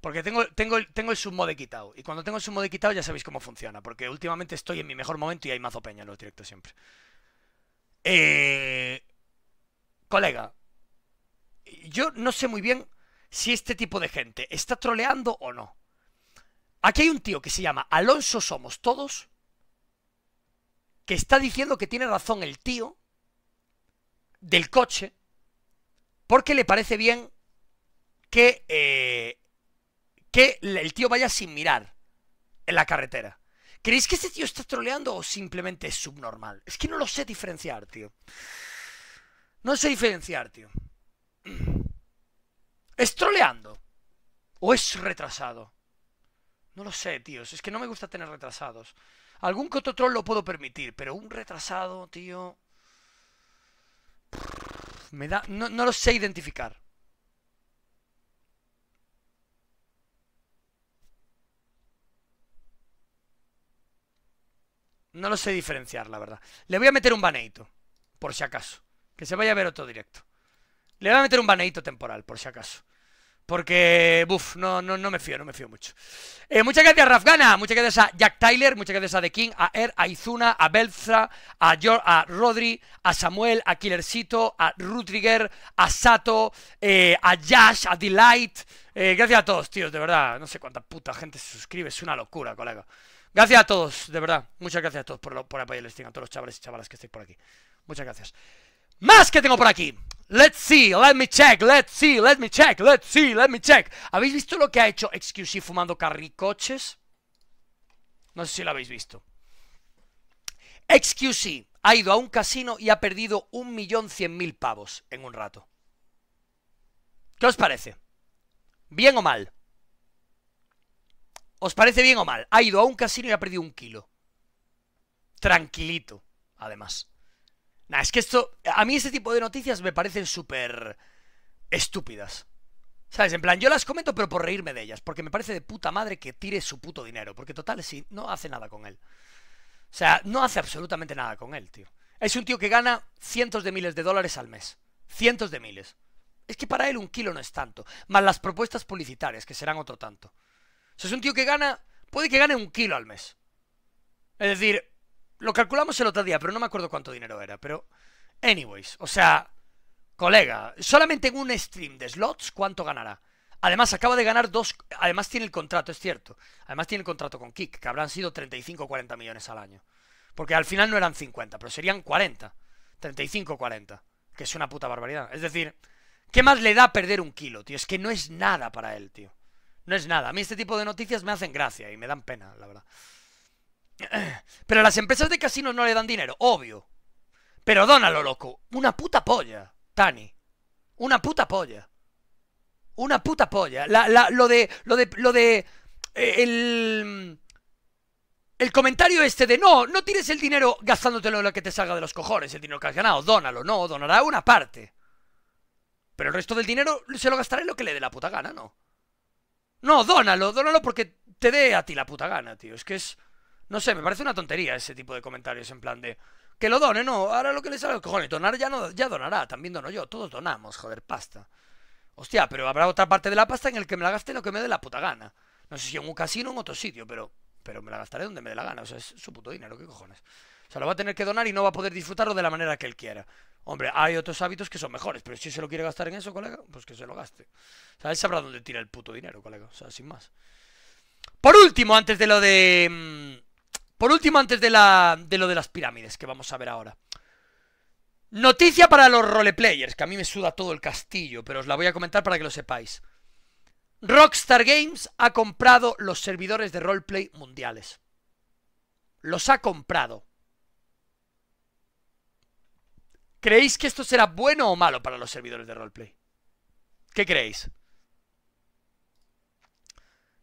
porque tengo, tengo, el submode quitado. Y cuando tengo el submode quitado ya sabéis cómo funciona. Porque últimamente estoy en mi mejor momento y hay mazo peña en los directos siempre. Eh, colega, yo no sé muy bien si este tipo de gente está troleando o no. Aquí hay un tío que se llama Alonso Somos Todos, que está diciendo que tiene razón el tío del coche, porque le parece bien que eh, que el tío vaya sin mirar en la carretera. ¿Creéis que este tío está troleando o simplemente es subnormal? Es que no lo sé diferenciar, tío. No sé diferenciar, tío. ¿Es troleando? ¿O es retrasado? No lo sé, tío, Es que no me gusta tener retrasados. Algún que otro troll lo puedo permitir, pero un retrasado, tío. Me da. no lo sé identificar. No lo sé diferenciar, la verdad. Le voy a meter un baneito, por si acaso. Que se vaya a ver otro directo. Le voy a meter un baneito temporal, por si acaso. Porque, buf, no, no, no me fío, no me fío mucho. Eh, muchas gracias, Rafgana. Muchas gracias a Jack Tyler. Muchas gracias a The King, a Er, a Izuna, a Belza, a, a Rodri, a Samuel, a Killercito, a Rutriger, a Sato, eh, a Josh, a Delight. Eh, gracias a todos, tíos, de verdad. No sé cuánta puta gente se suscribe. Es una locura, colega. Gracias a todos, de verdad. Muchas gracias a todos por, apoyar el stream, a todos los chavales y chavalas que estáis por aquí. Muchas gracias. Más que tengo por aquí. Let's see, let me check, let's see, let me check, let's see, let me check. ¿Habéis visto lo que ha hecho XQC fumando carricoches? No sé si lo habéis visto. XQC ha ido a un casino y ha perdido un millón cien mil pavos en un rato. ¿Qué os parece? ¿Bien o mal? ¿Os parece bien o mal? Ha ido a un casino y ha perdido un kilo. Tranquilito, además. Nah, es que esto. A mí este tipo de noticias me parecen súper. estúpidas. ¿Sabes? En plan, yo las comento, pero por reírme de ellas. Porque me parece de puta madre que tire su puto dinero. Porque total, sí, no hace nada con él. O sea, no hace absolutamente nada con él, tío. Es un tío que gana cientos de miles de dólares al mes. Cientos de miles. Es que para él un kilo no es tanto. Más las propuestas publicitarias, que serán otro tanto. O sea, es un tío que gana, puede que gane un kilo al mes. Es decir, lo calculamos el otro día, pero no me acuerdo cuánto dinero era. Pero, anyways, o sea, colega, solamente en un stream de slots, ¿cuánto ganará? Además, acaba de ganar dos. Además, tiene el contrato, es cierto. Además, tiene el contrato con Kik, que habrán sido 35 o 40 millones al año. Porque al final no eran 50, pero serían 40. 35 o 40. Que es una puta barbaridad. Es decir, ¿qué más le da perder un kilo, tío? Es que no es nada para él, tío no es nada. A mí este tipo de noticias me hacen gracia y me dan pena, la verdad. Pero a las empresas de casinos no le dan dinero, obvio. Pero dónalo, loco. Una puta polla, Tani. Una puta polla. Una puta polla. lo de. Lo de. Lo de. Eh, el. El comentario este de no, no tienes el dinero gastándotelo lo que te salga de los cojones, el dinero que has ganado. Dónalo, no, donará una parte. Pero el resto del dinero se lo gastará en lo que le dé la puta gana, ¿no? No, dónalo, dónalo porque te dé a ti la puta gana, tío. Es que es... No sé, me parece una tontería ese tipo de comentarios en plan de... Que lo done, no, ahora lo que le sale... Cojones, donar ya, no, ya donará, también dono yo, todos donamos, joder, pasta. Hostia, pero habrá otra parte de la pasta en el que me la gaste lo que me dé la puta gana. No sé si en un casino o en otro sitio, pero... Pero me la gastaré donde me dé la gana, o sea, es su puto dinero, ¿qué cojones? O sea, lo va a tener que donar y no va a poder disfrutarlo de la manera que él quiera. Hombre, hay otros hábitos que son mejores, pero si se lo quiere gastar en eso, colega, pues que se lo gaste. O sea, él sabrá dónde tira el puto dinero, colega. O sea, sin más. Por último, antes de lo de... Mm, por último, antes de, la, de lo de las pirámides, que vamos a ver ahora. Noticia para los roleplayers, que a mí me suda todo el castillo, pero os la voy a comentar para que lo sepáis. Rockstar Games ha comprado los servidores de roleplay mundiales. Los ha comprado. ¿Creéis que esto será bueno o malo para los servidores de roleplay? ¿Qué creéis?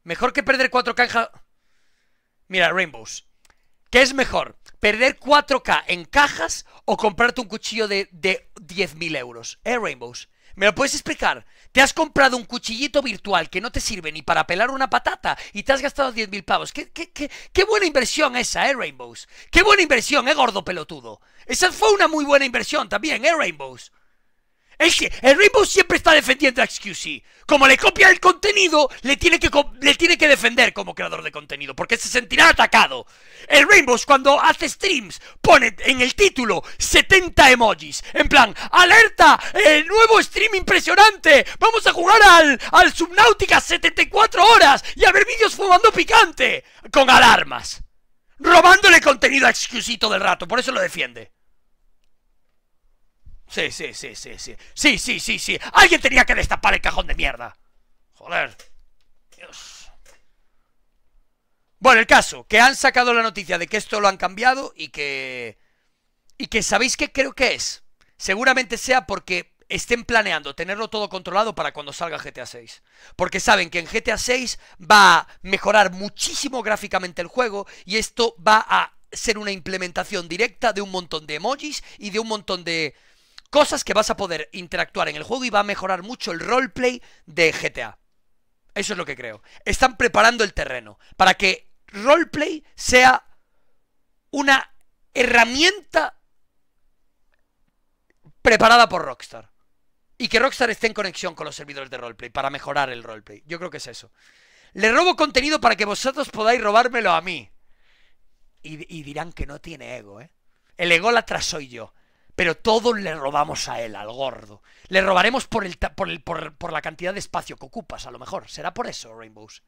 Mejor que perder 4K en Mira, Rainbows. ¿Qué es mejor? ¿Perder 4K en cajas o comprarte un cuchillo de, de 10.000 euros? ¿Eh, Rainbows? ¿Me lo puedes explicar? Te has comprado un cuchillito virtual que no te sirve ni para pelar una patata y te has gastado 10.000 pavos. ¿Qué, qué, qué, qué buena inversión esa, ¿eh, Rainbows? ¡Qué buena inversión, eh, gordo pelotudo! Esa fue una muy buena inversión también, ¿eh, Rainbows? el Rainbow siempre está defendiendo a XQC. Como le copia el contenido, le tiene, que, le tiene que defender como creador de contenido, porque se sentirá atacado. El Rainbow cuando hace streams pone en el título 70 emojis. En plan, alerta, el nuevo stream impresionante. Vamos a jugar al, al Subnautica 74 horas y a ver vídeos fumando picante. Con alarmas. Robándole contenido a XQC todo el rato, por eso lo defiende. Sí, sí, sí, sí, sí. Sí, sí, sí, sí. Alguien tenía que destapar el cajón de mierda. Joder. Dios. Bueno, el caso, que han sacado la noticia de que esto lo han cambiado y que... Y que sabéis qué creo que es. Seguramente sea porque estén planeando tenerlo todo controlado para cuando salga GTA 6. Porque saben que en GTA 6 va a mejorar muchísimo gráficamente el juego y esto va a ser una implementación directa de un montón de emojis y de un montón de cosas que vas a poder interactuar en el juego y va a mejorar mucho el roleplay de GTA. Eso es lo que creo. Están preparando el terreno para que roleplay sea una herramienta preparada por Rockstar. Y que Rockstar esté en conexión con los servidores de roleplay para mejorar el roleplay. Yo creo que es eso. Le robo contenido para que vosotros podáis robármelo a mí. Y, dirán que no tiene ego, ¿eh? El la soy yo pero todos le robamos a él, al gordo. Le robaremos por, el, por, el, por la cantidad de espacio que ocupas, a lo mejor. ¿Será por eso, Rainbows?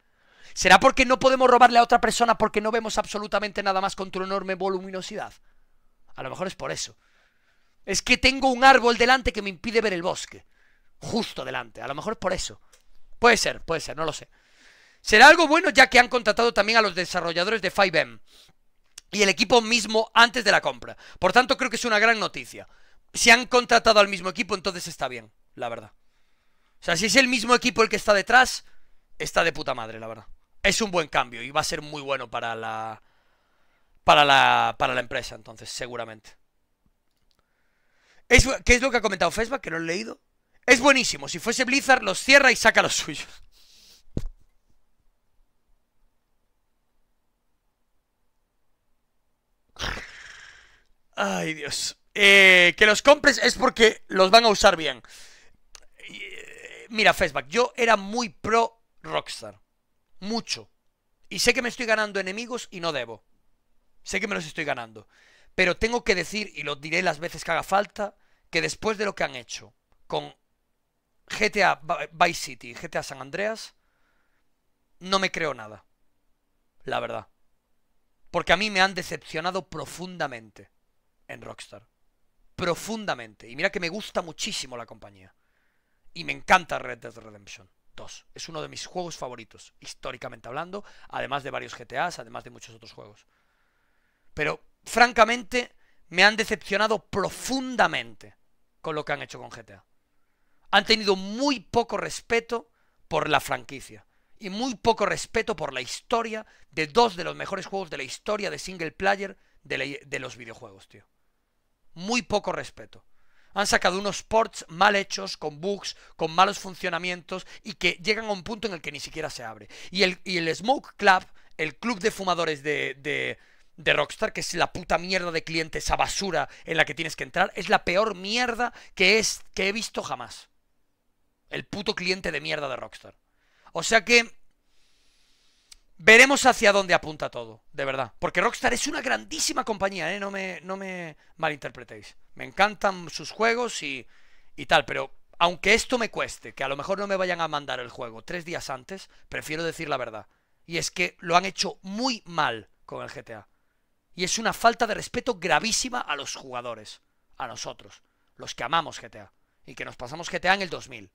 ¿Será porque no podemos robarle a otra persona porque no vemos absolutamente nada más con tu enorme voluminosidad? A lo mejor es por eso. Es que tengo un árbol delante que me impide ver el bosque. Justo delante. A lo mejor es por eso. Puede ser, puede ser, no lo sé. Será algo bueno ya que han contratado también a los desarrolladores de 5M y el equipo mismo antes de la compra. Por tanto, creo que es una gran noticia. Si han contratado al mismo equipo, entonces está bien, la verdad. O sea, si es el mismo equipo el que está detrás, está de puta madre, la verdad. Es un buen cambio y va a ser muy bueno para la para la para la empresa, entonces, seguramente. Es, ¿Qué es lo que ha comentado Facebook? Que no lo he leído. Es buenísimo. Si fuese Blizzard, los cierra y saca los suyos. Ay, Dios. Eh, que los compres es porque los van a usar bien. Eh, mira, Facebook, yo era muy pro Rockstar. Mucho. Y sé que me estoy ganando enemigos y no debo. Sé que me los estoy ganando. Pero tengo que decir, y lo diré las veces que haga falta, que después de lo que han hecho con GTA Vice City y GTA San Andreas, no me creo nada. La verdad. Porque a mí me han decepcionado profundamente en Rockstar. Profundamente. Y mira que me gusta muchísimo la compañía. Y me encanta Red Dead Redemption 2. Es uno de mis juegos favoritos, históricamente hablando, además de varios GTAs, además de muchos otros juegos. Pero, francamente, me han decepcionado profundamente con lo que han hecho con GTA. Han tenido muy poco respeto por la franquicia y muy poco respeto por la historia de dos de los mejores juegos de la historia de single player de, de los videojuegos, tío muy poco respeto. Han sacado unos ports mal hechos, con bugs, con malos funcionamientos y que llegan a un punto en el que ni siquiera se abre. Y el, el Smoke Club, el club de fumadores de, de, de Rockstar, que es la puta mierda de cliente, esa basura en la que tienes que entrar, es la peor mierda que, es, que he visto jamás. El puto cliente de mierda de Rockstar. O sea que veremos hacia dónde apunta todo, de verdad. Porque Rockstar es una grandísima compañía, ¿eh? no, me, no me malinterpretéis. Me encantan sus juegos y, y tal, pero aunque esto me cueste, que a lo mejor no me vayan a mandar el juego tres días antes, prefiero decir la verdad. Y es que lo han hecho muy mal con el GTA. Y es una falta de respeto gravísima a los jugadores, a nosotros, los que amamos GTA y que nos pasamos GTA en el 2000.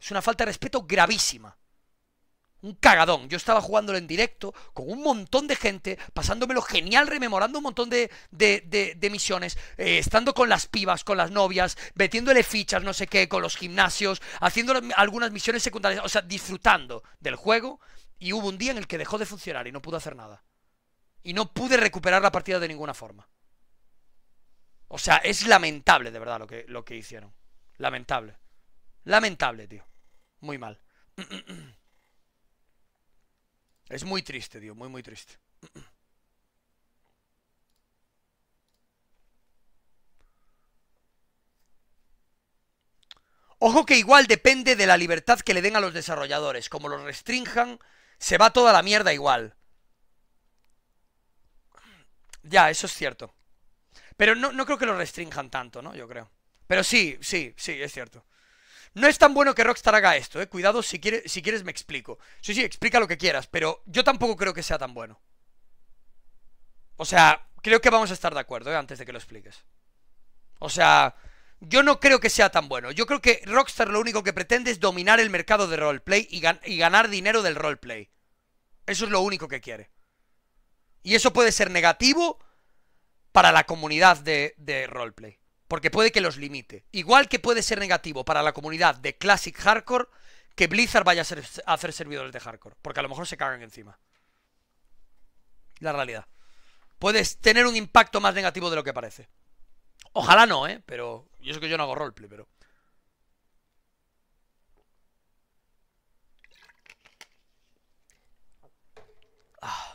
Es una falta de respeto gravísima. Un cagadón. Yo estaba jugándolo en directo con un montón de gente, pasándomelo genial, rememorando un montón de, de, misiones, eh, estando con las pibas, con las novias, metiéndole fichas, no sé qué, con los gimnasios, haciendo algunas misiones secundarias, o sea, disfrutando del juego. Y hubo un día en el que dejó de funcionar y no pude hacer nada. Y no pude recuperar la partida de ninguna forma. O sea, es lamentable, de verdad, lo que, lo que hicieron. Lamentable. Lamentable, tío. Muy mal. Es muy triste, tío, muy, muy triste. Ojo que igual depende de la libertad que le den a los desarrolladores. Como los restrinjan, se va toda la mierda igual. Ya, eso es cierto. Pero no, creo que lo restrinjan tanto, ¿no? Yo creo. Pero sí, sí, sí, es cierto. No es tan bueno que Rockstar haga esto, eh. Cuidado, si, si quieres me explico. Sí, sí, explica lo que quieras, pero yo tampoco creo que sea tan bueno. O sea, creo que vamos a estar de acuerdo, eh, antes de que lo expliques. O sea, yo no creo que sea tan bueno. Yo creo que Rockstar lo único que pretende es dominar el mercado de roleplay y, y ganar dinero del roleplay. Eso es lo único que quiere. Y eso puede ser negativo para la comunidad de, de roleplay porque puede que los limite. Igual que puede ser negativo para la comunidad de Classic Hardcore que Blizzard vaya a, hacer servidores de Hardcore, porque a lo mejor se cagan encima. La realidad. Puedes tener un impacto más negativo de lo que parece. Ojalá no, ¿eh? Pero. Y eso que yo no hago roleplay, pero. Ah.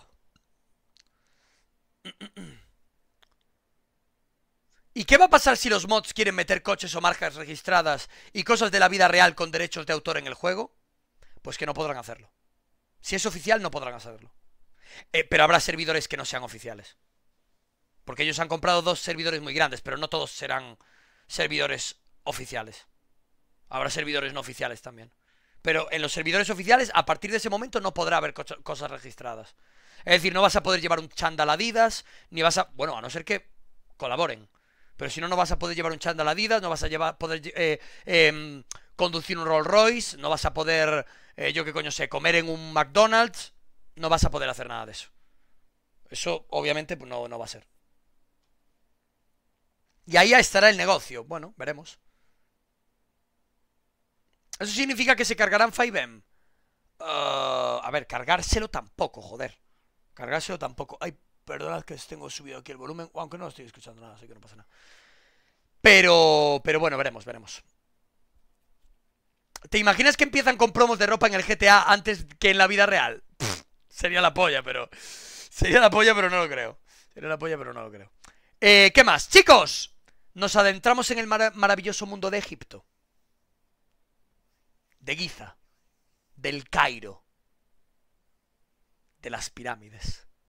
¿Y qué va a pasar si los mods quieren meter coches o marcas registradas y cosas de la vida real con derechos de autor en el juego? Pues que no podrán hacerlo. Si es oficial, no podrán hacerlo. Eh, pero habrá servidores que no sean oficiales. Porque ellos han comprado dos servidores muy grandes, pero no todos serán servidores oficiales. Habrá servidores no oficiales también. Pero en los servidores oficiales, a partir de ese momento, no podrá haber cosas registradas. Es decir, no vas a poder llevar un chándal Adidas, ni vas a... Bueno, a no ser que colaboren. Pero si no, no vas a poder llevar un chándal vida, no vas a poder eh, eh, conducir un Rolls Royce, no vas a poder, eh, yo qué coño sé, comer en un McDonald's, no vas a poder hacer nada de eso. Eso obviamente pues no, no va a ser. Y ahí estará el negocio. Bueno, veremos. ¿Eso significa que se cargarán 5M? a ver, cargárselo tampoco, joder. Cargárselo tampoco. Ay, Perdonad que tengo subido aquí el volumen, aunque no estoy escuchando nada, así que no pasa nada. Pero, pero bueno, veremos, veremos. ¿Te imaginas que empiezan con promos de ropa en el GTA antes que en la vida real? sería la polla, pero... Sería la polla, pero no lo creo. Sería la polla, pero no lo creo. Eh, ¿Qué más? Chicos, nos adentramos en el maravilloso mundo de Egipto. De Giza. Del Cairo. De las pirámides.